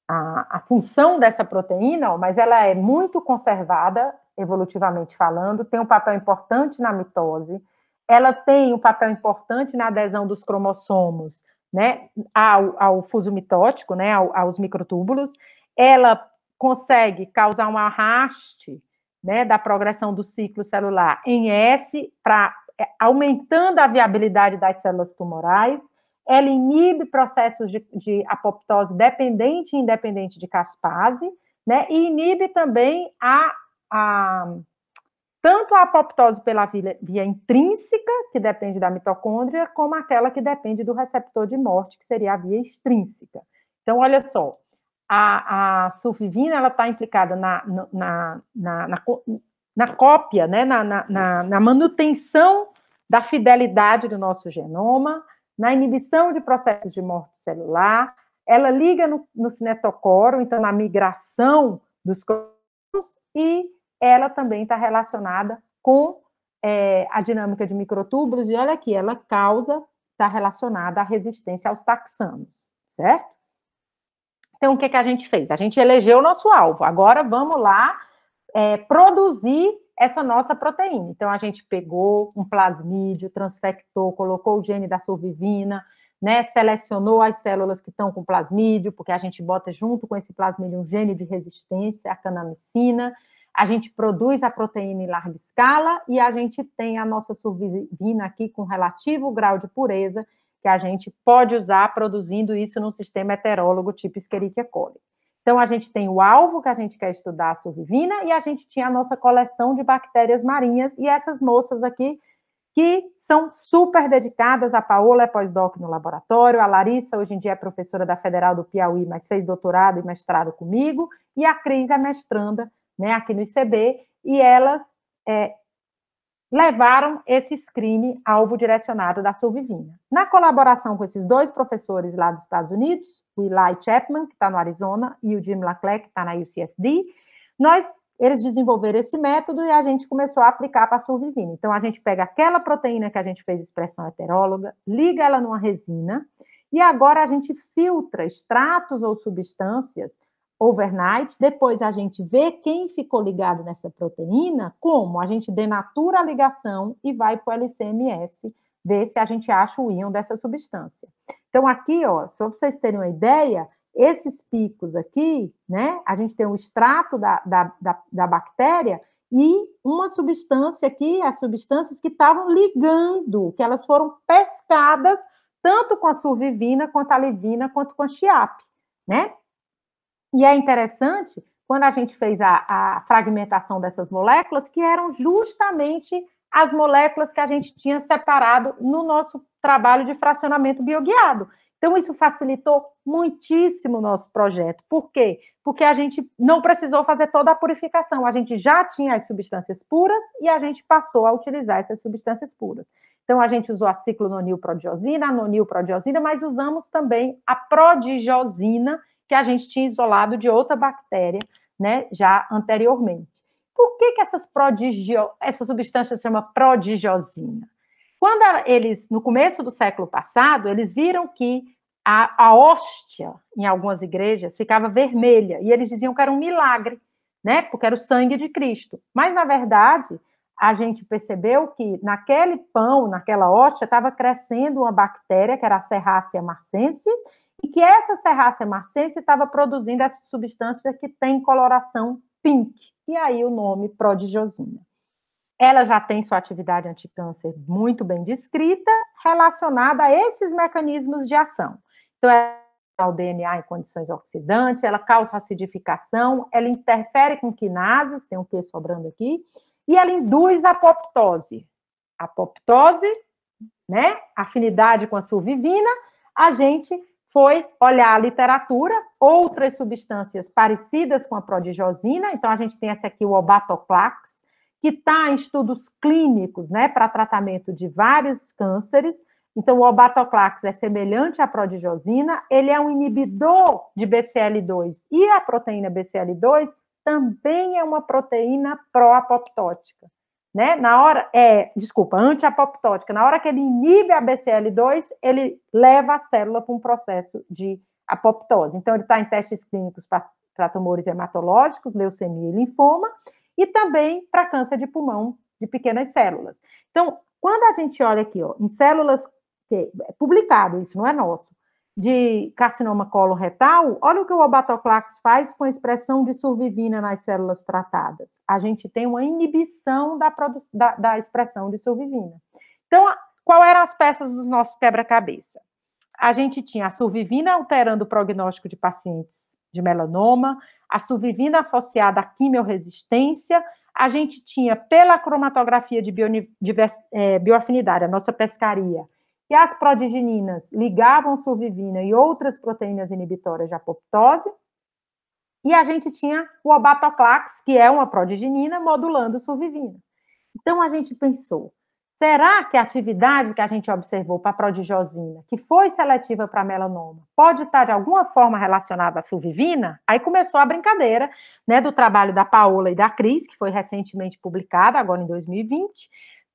a, a função dessa proteína, mas ela é muito conservada, evolutivamente falando, tem um papel importante na mitose, ela tem um papel importante na adesão dos cromossomos né, ao, ao fuso mitótico, né, ao, aos microtúbulos, ela consegue causar um arraste né, da progressão do ciclo celular em S, pra, é, aumentando a viabilidade das células tumorais, ela inibe processos de, de apoptose dependente e independente de caspase, né? E inibe também a, a tanto a apoptose pela via, via, intrínseca, que depende da mitocôndria, como aquela que depende do receptor de morte, que seria a via extrínseca. Então, olha só, a, a sulfivina ela está implicada na, na, na, na, na cópia, né? na, na, na manutenção da fidelidade do nosso genoma, na inibição de processos de morte celular, ela liga no, no cinetocoro, então na migração dos corpos, e ela também está relacionada com é, a dinâmica de microtúbulos, e olha aqui, ela causa, está relacionada à resistência aos taxanos, certo? Então, o que, que a gente fez? A gente elegeu o nosso alvo. Agora, vamos lá é, produzir essa nossa proteína. Então, a gente pegou um plasmídio, transfectou, colocou o gene da survivina, né, selecionou as células que estão com plasmídio, porque a gente bota junto com esse plasmídio um gene de resistência à canamicina, a gente produz a proteína em larga escala e a gente tem a nossa survivina aqui com relativo grau de pureza, que a gente pode usar produzindo isso no sistema heterólogo tipo Escherichia coli. Então, a gente tem o alvo que a gente quer estudar, a survivina, e a gente tinha a nossa coleção de bactérias marinhas, e essas moças aqui, que são super dedicadas, a Paola é pós-doc no laboratório, a Larissa hoje em dia é professora da Federal do Piauí, mas fez doutorado e mestrado comigo, e a Cris é mestranda, né, aqui no ICB, e ela é, levaram esse screen alvo direcionado da Sulvivina. Na colaboração com esses dois professores lá dos Estados Unidos, o Eli Chapman, que está no Arizona, e o Jim Laclec, que está na UCSD, nós eles desenvolveram esse método e a gente começou a aplicar para a Sulvivina. Então, a gente pega aquela proteína que a gente fez expressão heteróloga, liga ela numa resina, e agora a gente filtra extratos ou substâncias overnight. Depois a gente vê quem ficou ligado nessa proteína, como a gente denatura a ligação e vai para o LCMS ver se a gente acha o íon dessa substância. Então aqui, ó, só para vocês terem uma ideia, esses picos aqui, né? A gente tem o um extrato da, da, da, da bactéria e uma substância aqui, as substâncias que estavam ligando, que elas foram pescadas tanto com a survivina, quanto a levina, quanto com a chiap, né? E é interessante, quando a gente fez a, a fragmentação dessas moléculas, que eram justamente as moléculas que a gente tinha separado no nosso trabalho de fracionamento bioguiado. Então, isso facilitou muitíssimo o nosso projeto. Por quê? Porque a gente não precisou fazer toda a purificação. A gente já tinha as substâncias puras e a gente passou a utilizar essas substâncias puras. Então, a gente usou a ciclononilprodiosina, a nonilprodiosina, mas usamos também a prodigiosina, que a gente tinha isolado de outra bactéria, né, já anteriormente. Por que, que essas prodigio... essa substância se chama prodigiosina? Quando eles, no começo do século passado, eles viram que a, a hóstia, em algumas igrejas, ficava vermelha, e eles diziam que era um milagre, né? Porque era o sangue de Cristo. Mas, na verdade, a gente percebeu que naquele pão, naquela hóstia, estava crescendo uma bactéria, que era a Serrácea marcense e que essa serrácea marcense estava produzindo essa substância que tem coloração pink, e aí o nome prodigiosina. Ela já tem sua atividade anticâncer muito bem descrita, relacionada a esses mecanismos de ação. Então, ela o DNA em condições oxidantes, ela causa acidificação, ela interfere com quinases, tem um Q sobrando aqui, e ela induz apoptose. Apoptose, né? Afinidade com a survivina, a gente foi olhar a literatura, outras substâncias parecidas com a prodigiosina, então a gente tem essa aqui, o Obatoclax, que está em estudos clínicos, né, para tratamento de vários cânceres, então, o Obatoclax é semelhante à prodigiosina, ele é um inibidor de BCL2 e a proteína BCL2 também é uma proteína pró-apoptótica né? Na hora, é, desculpa, antiapoptótica, na hora que ele inibe a BCL2, ele leva a célula para um processo de apoptose. Então, ele está em testes clínicos para tumores hematológicos, leucemia e linfoma, e também para câncer de pulmão de pequenas células. Então, quando a gente olha aqui, ó, em células é publicado, isso não é nosso, de carcinoma coloretal, olha o que o Obatoclax faz com a expressão de survivina nas células tratadas. A gente tem uma inibição da, da, da expressão de survivina. Então, qual eram as peças dos nossos quebra-cabeça? A gente tinha a survivina alterando o prognóstico de pacientes de melanoma, a survivina associada à quimiorresistência, a gente tinha pela cromatografia de eh, bioafinidade a nossa pescaria, que as prodigininas ligavam survivina e outras proteínas inibitórias de apoptose, e a gente tinha o obatoclax, que é uma prodiginina modulando survivina. Então a gente pensou, será que a atividade que a gente observou para a prodigiosina, que foi seletiva para melanoma, pode estar de alguma forma relacionada à survivina? Aí começou a brincadeira, né, do trabalho da Paola e da Cris, que foi recentemente publicada, agora em 2020,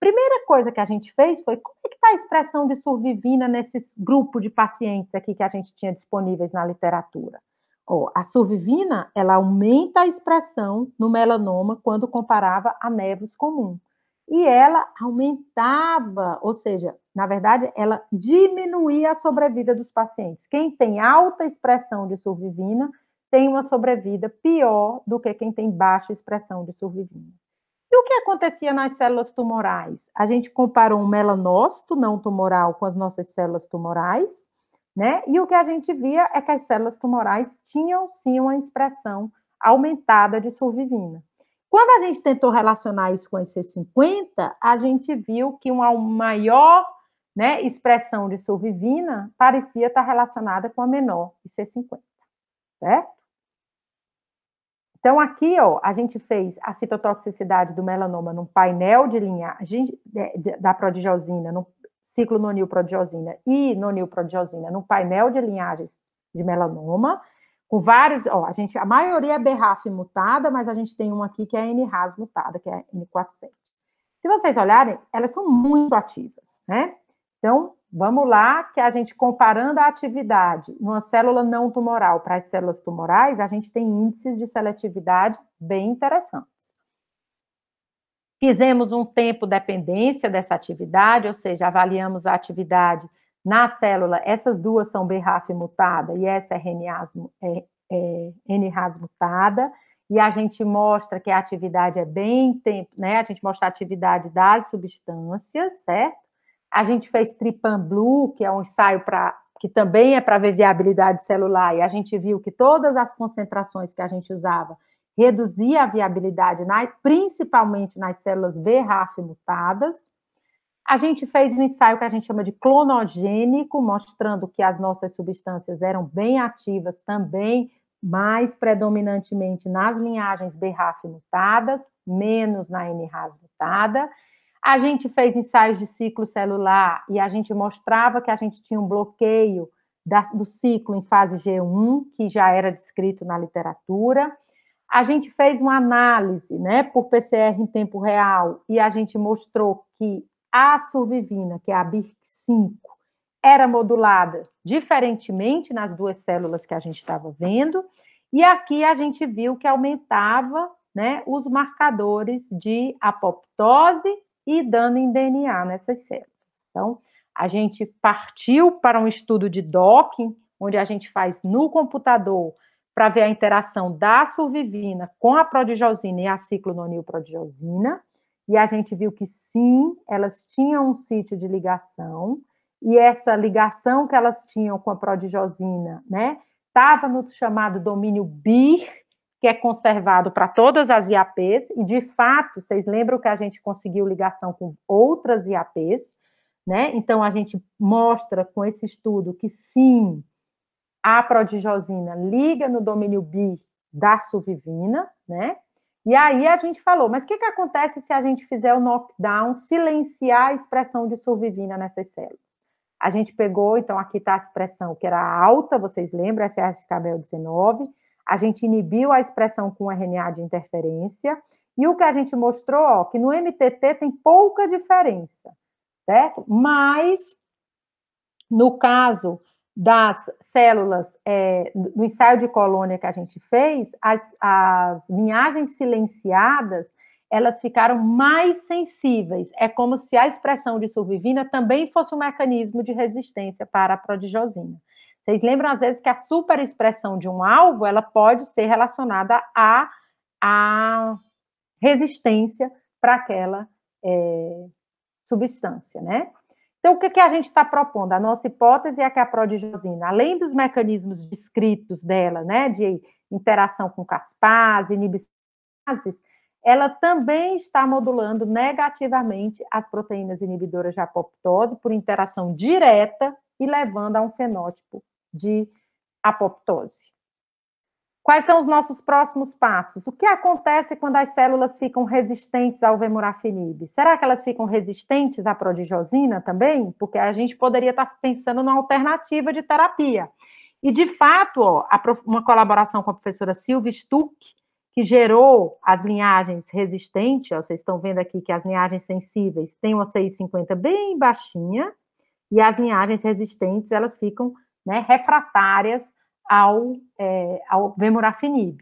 Primeira coisa que a gente fez foi como é que está a expressão de survivina nesse grupo de pacientes aqui que a gente tinha disponíveis na literatura. Oh, a survivina ela aumenta a expressão no melanoma quando comparava a nevus comum. E ela aumentava, ou seja, na verdade, ela diminuía a sobrevida dos pacientes. Quem tem alta expressão de survivina tem uma sobrevida pior do que quem tem baixa expressão de survivina. E o que acontecia nas células tumorais? A gente comparou um melanócito não tumoral com as nossas células tumorais, né? E o que a gente via é que as células tumorais tinham sim uma expressão aumentada de survivina. Quando a gente tentou relacionar isso com c 50, a gente viu que uma maior né, expressão de survivina parecia estar relacionada com a menor é IC50, certo? Então, aqui, ó, a gente fez a citotoxicidade do melanoma num painel de linhagem é, da prodigiosina, no ciclo nonilprodigiosina e nonilprodigiosina, num painel de linhagens de melanoma, com vários, ó, a gente, a maioria é BRAF mutada, mas a gente tem uma aqui que é NRAS mutada, que é N400. Se vocês olharem, elas são muito ativas, né? Então, Vamos lá, que a gente comparando a atividade numa célula não tumoral para as células tumorais, a gente tem índices de seletividade bem interessantes. Fizemos um tempo dependência dessa atividade, ou seja, avaliamos a atividade na célula. Essas duas são BRAF mutada e essa é RNAS, é, é, NRAS mutada. E a gente mostra que a atividade é bem tempo, né? A gente mostra a atividade das substâncias, certo? A gente fez Tripan Blue, que é um ensaio para que também é para ver viabilidade celular, e a gente viu que todas as concentrações que a gente usava reduzia a viabilidade, na, principalmente nas células BRAF mutadas. A gente fez um ensaio que a gente chama de clonogênico, mostrando que as nossas substâncias eram bem ativas também, mais predominantemente nas linhagens BRAF mutadas, menos na NRAS mutada. A gente fez ensaios de ciclo celular e a gente mostrava que a gente tinha um bloqueio da, do ciclo em fase G1, que já era descrito na literatura. A gente fez uma análise né, por PCR em tempo real e a gente mostrou que a survivina, que é a BIRC5, era modulada diferentemente nas duas células que a gente estava vendo. E aqui a gente viu que aumentava né, os marcadores de apoptose e dando em DNA nessas células. Então, a gente partiu para um estudo de docking, onde a gente faz no computador para ver a interação da survivina com a prodigiosina e a ciclononilprodigiosina, e a gente viu que sim, elas tinham um sítio de ligação, e essa ligação que elas tinham com a prodigiosina, né, estava no chamado domínio BIR, que é conservado para todas as IAPs, e de fato, vocês lembram que a gente conseguiu ligação com outras IAPs, né? Então, a gente mostra com esse estudo que sim, a prodigiosina liga no domínio bi da suvivina, né? E aí a gente falou, mas o que, que acontece se a gente fizer o knockdown, silenciar a expressão de survivina nessas células? A gente pegou, então aqui está a expressão que era alta, vocês lembram, essa é a SKBL19, a gente inibiu a expressão com RNA de interferência, e o que a gente mostrou, ó, que no MTT tem pouca diferença, certo? Né? Mas, no caso das células, é, no ensaio de colônia que a gente fez, as, as linhagens silenciadas, elas ficaram mais sensíveis. É como se a expressão de survivina também fosse um mecanismo de resistência para a prodigiosina. Vocês lembram, às vezes, que a superexpressão de um alvo ela pode ser relacionada à a, a, resistência para aquela é, substância, né? Então, o que, que a gente está propondo? A nossa hipótese é que a prodigiosina além dos mecanismos descritos dela, né, de interação com caspase, inibiçases, ela também está modulando negativamente as proteínas inibidoras de apoptose por interação direta e levando a um fenótipo de apoptose. Quais são os nossos próximos passos? O que acontece quando as células ficam resistentes ao vemurafenib? Será que elas ficam resistentes à prodigiosina também? Porque a gente poderia estar pensando numa alternativa de terapia. E, de fato, ó, uma colaboração com a professora Silvia Stuck, que gerou as linhagens resistentes, ó, vocês estão vendo aqui que as linhagens sensíveis têm uma CI50 bem baixinha, e as linhagens resistentes, elas ficam né, refratárias ao, é, ao Vemurafenib.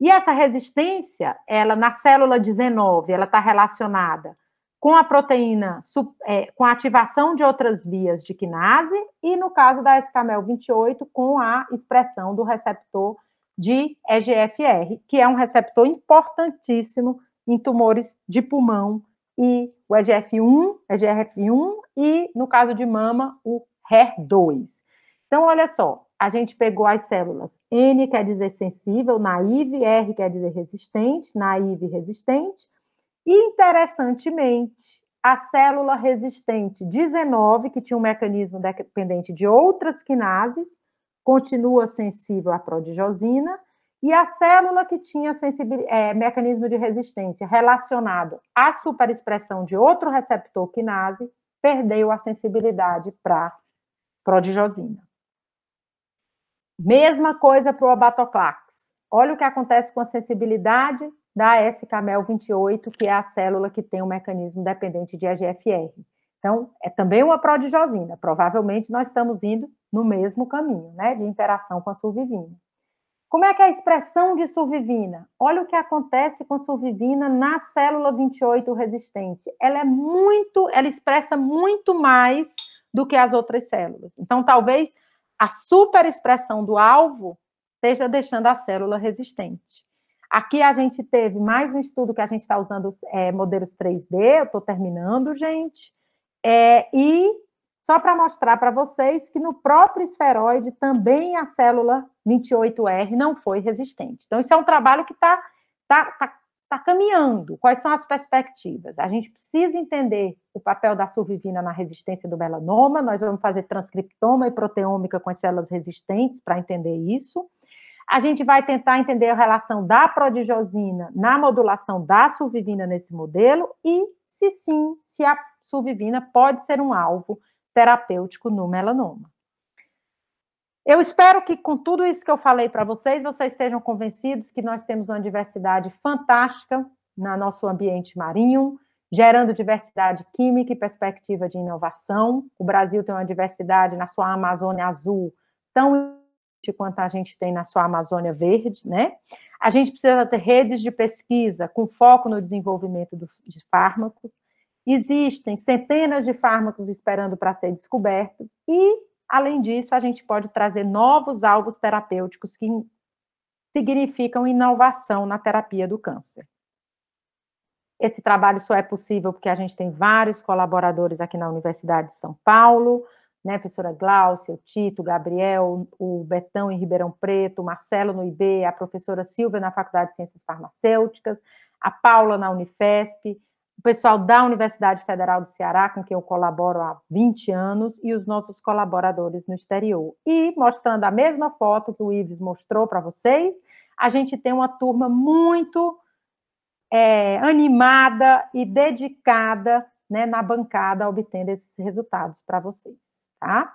E essa resistência, ela na célula 19, ela está relacionada com a proteína, é, com a ativação de outras vias de quinase, e no caso da escamel 28, com a expressão do receptor de EGFR, que é um receptor importantíssimo em tumores de pulmão e o EGF1, EGF1 e, no caso de mama, o HER2. Então, olha só, a gente pegou as células N quer dizer sensível, naive, R quer dizer resistente, naive resistente, e interessantemente, a célula resistente 19, que tinha um mecanismo dependente de outras quinases, continua sensível à prodigiosina. e a célula que tinha é, mecanismo de resistência relacionado à superexpressão de outro receptor quinase perdeu a sensibilidade para prodigiosina. Mesma coisa para o abatoclax. Olha o que acontece com a sensibilidade da SKMEL28, que é a célula que tem o um mecanismo dependente de EGFR. Então, é também uma prodigiosina. Provavelmente nós estamos indo no mesmo caminho, né, de interação com a survivina. Como é que é a expressão de survivina? Olha o que acontece com a survivina na célula 28 resistente. Ela é muito, ela expressa muito mais do que as outras células. Então, talvez a superexpressão do alvo esteja deixando a célula resistente. Aqui a gente teve mais um estudo que a gente está usando é, modelos 3D, eu estou terminando, gente. É, e só para mostrar para vocês que no próprio esferoide também a célula 28R não foi resistente. Então, isso é um trabalho que está tá, tá, tá está caminhando, quais são as perspectivas. A gente precisa entender o papel da survivina na resistência do melanoma, nós vamos fazer transcriptoma e proteômica com as células resistentes para entender isso. A gente vai tentar entender a relação da prodigiosina na modulação da survivina nesse modelo e, se sim, se a survivina pode ser um alvo terapêutico no melanoma. Eu espero que com tudo isso que eu falei para vocês, vocês estejam convencidos que nós temos uma diversidade fantástica no nosso ambiente marinho, gerando diversidade química e perspectiva de inovação. O Brasil tem uma diversidade na sua Amazônia Azul tão importante quanto a gente tem na sua Amazônia Verde, né? A gente precisa ter redes de pesquisa com foco no desenvolvimento do, de fármacos. Existem centenas de fármacos esperando para ser descobertos e Além disso, a gente pode trazer novos alvos terapêuticos que significam inovação na terapia do câncer. Esse trabalho só é possível porque a gente tem vários colaboradores aqui na Universidade de São Paulo, né, professora Glaucia, o Tito, o Gabriel, o Betão em Ribeirão Preto, o Marcelo no IB, a professora Silvia na Faculdade de Ciências Farmacêuticas, a Paula na Unifesp, o pessoal da Universidade Federal do Ceará, com quem eu colaboro há 20 anos, e os nossos colaboradores no exterior. E mostrando a mesma foto que o Ives mostrou para vocês, a gente tem uma turma muito é, animada e dedicada né, na bancada, obtendo esses resultados para vocês, tá?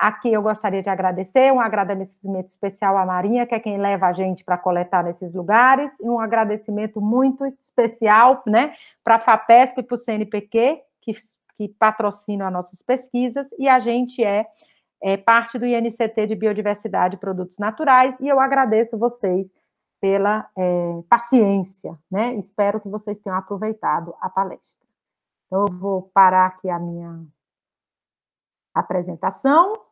Aqui eu gostaria de agradecer, um agradecimento especial à Marinha, que é quem leva a gente para coletar nesses lugares, e um agradecimento muito especial né, para a FAPESP e para o CNPq, que, que patrocinam as nossas pesquisas, e a gente é, é parte do INCT de Biodiversidade e Produtos Naturais, e eu agradeço vocês pela é, paciência, né? Espero que vocês tenham aproveitado a palestra. Então, eu vou parar aqui a minha apresentação.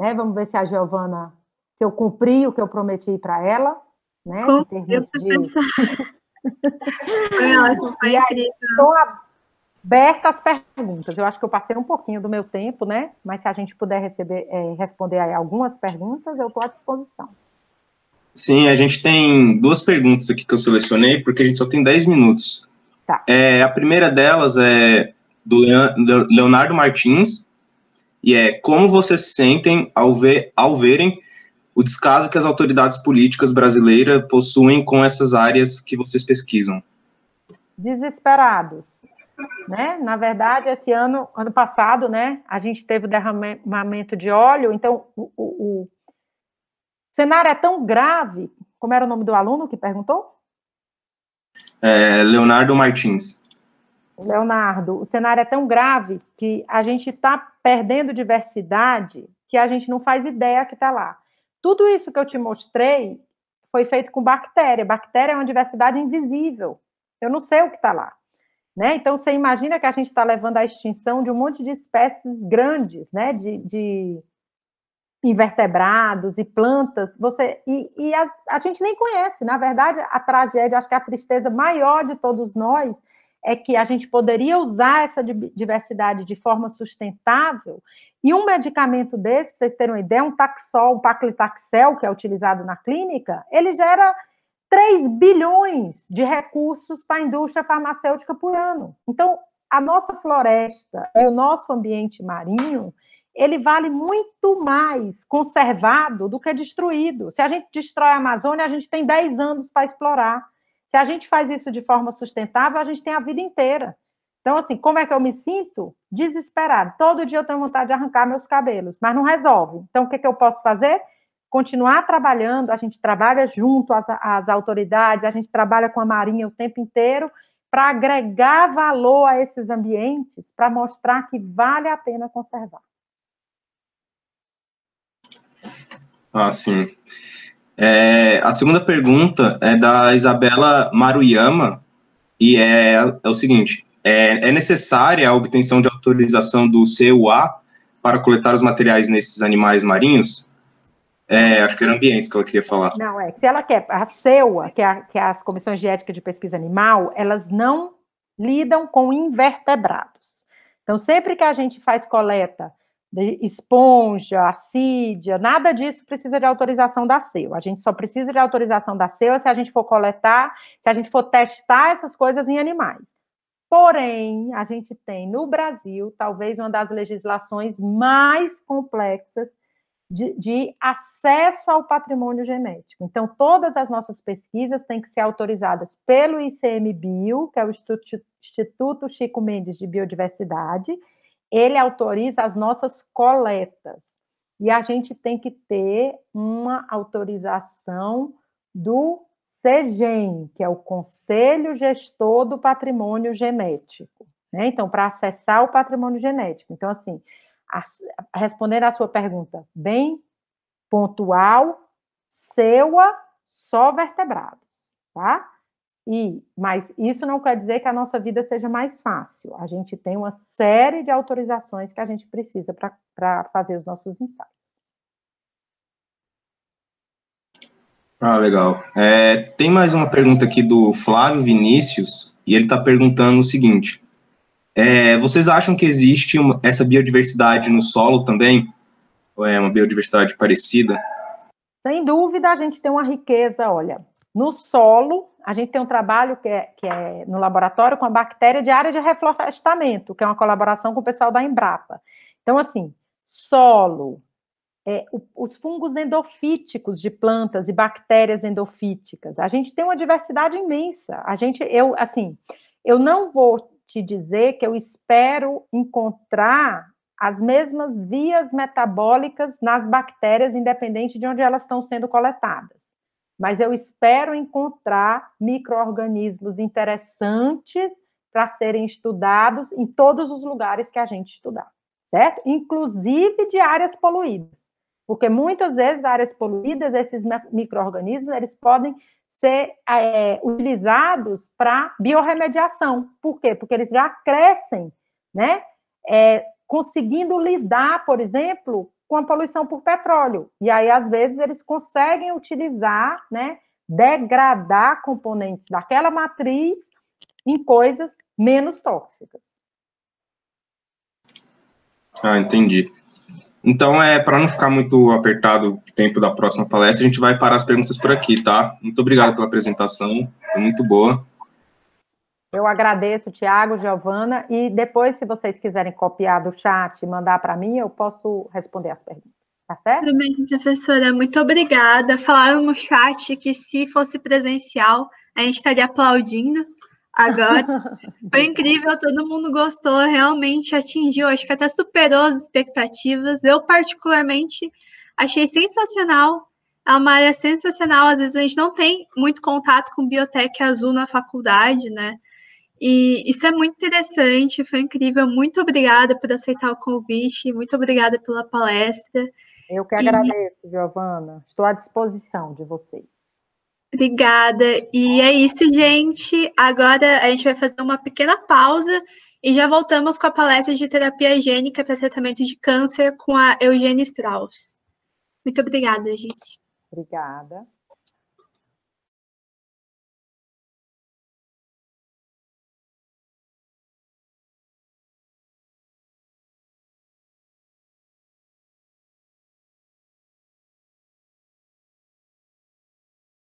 Né? Vamos ver se a Giovana, se eu cumpri o que eu prometi para ela, né? Com em termos de... foi ótimo, foi Estou aberta às perguntas. Eu acho que eu passei um pouquinho do meu tempo, né? Mas se a gente puder receber, é, responder algumas perguntas, eu estou à disposição. Sim, a gente tem duas perguntas aqui que eu selecionei, porque a gente só tem 10 minutos. Tá. É, a primeira delas é do Leonardo Martins, e é como vocês se sentem ao, ver, ao verem o descaso que as autoridades políticas brasileiras possuem com essas áreas que vocês pesquisam? Desesperados. Né? Na verdade, esse ano, ano passado, né, a gente teve o derramamento de óleo, então o, o, o cenário é tão grave. Como era o nome do aluno que perguntou? É, Leonardo Martins. Leonardo, o cenário é tão grave que a gente está perdendo diversidade que a gente não faz ideia que está lá. Tudo isso que eu te mostrei foi feito com bactéria. Bactéria é uma diversidade invisível. Eu não sei o que está lá. Né? Então, você imagina que a gente está levando à extinção de um monte de espécies grandes, né? de, de invertebrados e plantas, você e, e a, a, gente nem conhece. Na verdade, a tragédia, acho que a tristeza maior de todos nós é que a gente poderia usar essa diversidade de forma sustentável. E um medicamento desse, para vocês terem uma ideia, um Taxol, um Paclitaxel, que é utilizado na clínica, ele gera 3 bilhões de recursos para a indústria farmacêutica por ano. Então, a nossa floresta e o nosso ambiente marinho, ele vale muito mais conservado do que destruído. Se a gente destrói a Amazônia, a gente tem 10 anos para explorar. Se a gente faz isso de forma sustentável, a gente tem a vida inteira. Então, assim, como é que eu me sinto? Desesperado. Todo dia eu tenho vontade de arrancar meus cabelos, mas não resolve. Então, o que, é que eu posso fazer? Continuar trabalhando. A gente trabalha junto às, às autoridades, a gente trabalha com a Marinha o tempo inteiro para agregar valor a esses ambientes, para mostrar que vale a pena conservar. Ah, sim. É, a segunda pergunta é da Isabela Maruyama, e é, é o seguinte: é, é necessária a obtenção de autorização do CUA para coletar os materiais nesses animais marinhos? É, acho que era ambientes que ela queria falar. Não, é. Se ela quer, a CEUA, que, é a, que é as comissões de ética de pesquisa animal, elas não lidam com invertebrados. Então, sempre que a gente faz coleta esponja, assídia, nada disso precisa de autorização da SEU. A gente só precisa de autorização da SEU se a gente for coletar, se a gente for testar essas coisas em animais. Porém, a gente tem no Brasil talvez uma das legislações mais complexas de, de, acesso ao patrimônio genético. Então, todas as nossas pesquisas têm que ser autorizadas pelo ICMBio, que é o Instituto Chico Mendes de Biodiversidade, ele autoriza as nossas coletas. E a gente tem que ter uma autorização do CEGEM, que é o Conselho Gestor do Patrimônio Genético. Né? Então, para acessar o patrimônio genético. Então, assim, a, responder à sua pergunta, bem pontual, seua, só vertebrados, tá? E, mas isso não quer dizer que a nossa vida seja mais fácil. A gente tem uma série de autorizações que a gente precisa para fazer os nossos ensaios. Ah, legal. É, tem mais uma pergunta aqui do Flávio Vinícius, e ele está perguntando o seguinte: é, vocês acham que existe uma, essa biodiversidade no solo também? Ou é uma biodiversidade parecida? Sem dúvida, a gente tem uma riqueza, olha, no solo a gente tem um trabalho que é, que é no laboratório com a bactéria de área de reflorestamento, que é uma colaboração com o pessoal da Embrapa. Então, assim, solo, é, o, os fungos endofíticos de plantas e bactérias endofíticas. A gente tem uma diversidade imensa. A gente, eu, assim, eu não vou te dizer que eu espero encontrar as mesmas vias metabólicas nas bactérias, independente de onde elas estão sendo coletadas mas eu espero encontrar micro-organismos interessantes para serem estudados em todos os lugares que a gente estudar, certo? Inclusive de áreas poluídas, porque muitas vezes áreas poluídas, esses micro-organismos, eles podem ser é, utilizados para biorremediação. Por quê? Porque eles já crescem, né? É, conseguindo lidar, por exemplo, com a poluição por petróleo. E aí, às vezes, eles conseguem utilizar, né, degradar componentes daquela matriz em coisas menos tóxicas. Ah, entendi. Então, é para não ficar muito apertado o tempo da próxima palestra, a gente vai parar as perguntas por aqui, tá? Muito obrigado pela apresentação, foi muito boa. Eu agradeço, Tiago, Giovana, e depois, se vocês quiserem copiar do chat e mandar para mim, eu posso responder as perguntas. Tá certo? Tudo bem, professora. Muito obrigada. Falaram no chat que se fosse presencial, a gente estaria aplaudindo agora. Foi incrível, todo mundo gostou, realmente atingiu, acho que até superou as expectativas. Eu, particularmente, achei sensacional. É uma área sensacional. Às vezes a gente não tem muito contato com biotech azul na faculdade, né? E isso é muito interessante, foi incrível. Muito obrigada por aceitar o convite, muito obrigada pela palestra. Eu que e... agradeço, Giovana. Estou à disposição de vocês. Obrigada. E é isso, gente. Agora a gente vai fazer uma pequena pausa e já voltamos com a palestra de terapia higiênica para tratamento de câncer com a Eugênia Strauss. Muito obrigada, gente. Obrigada.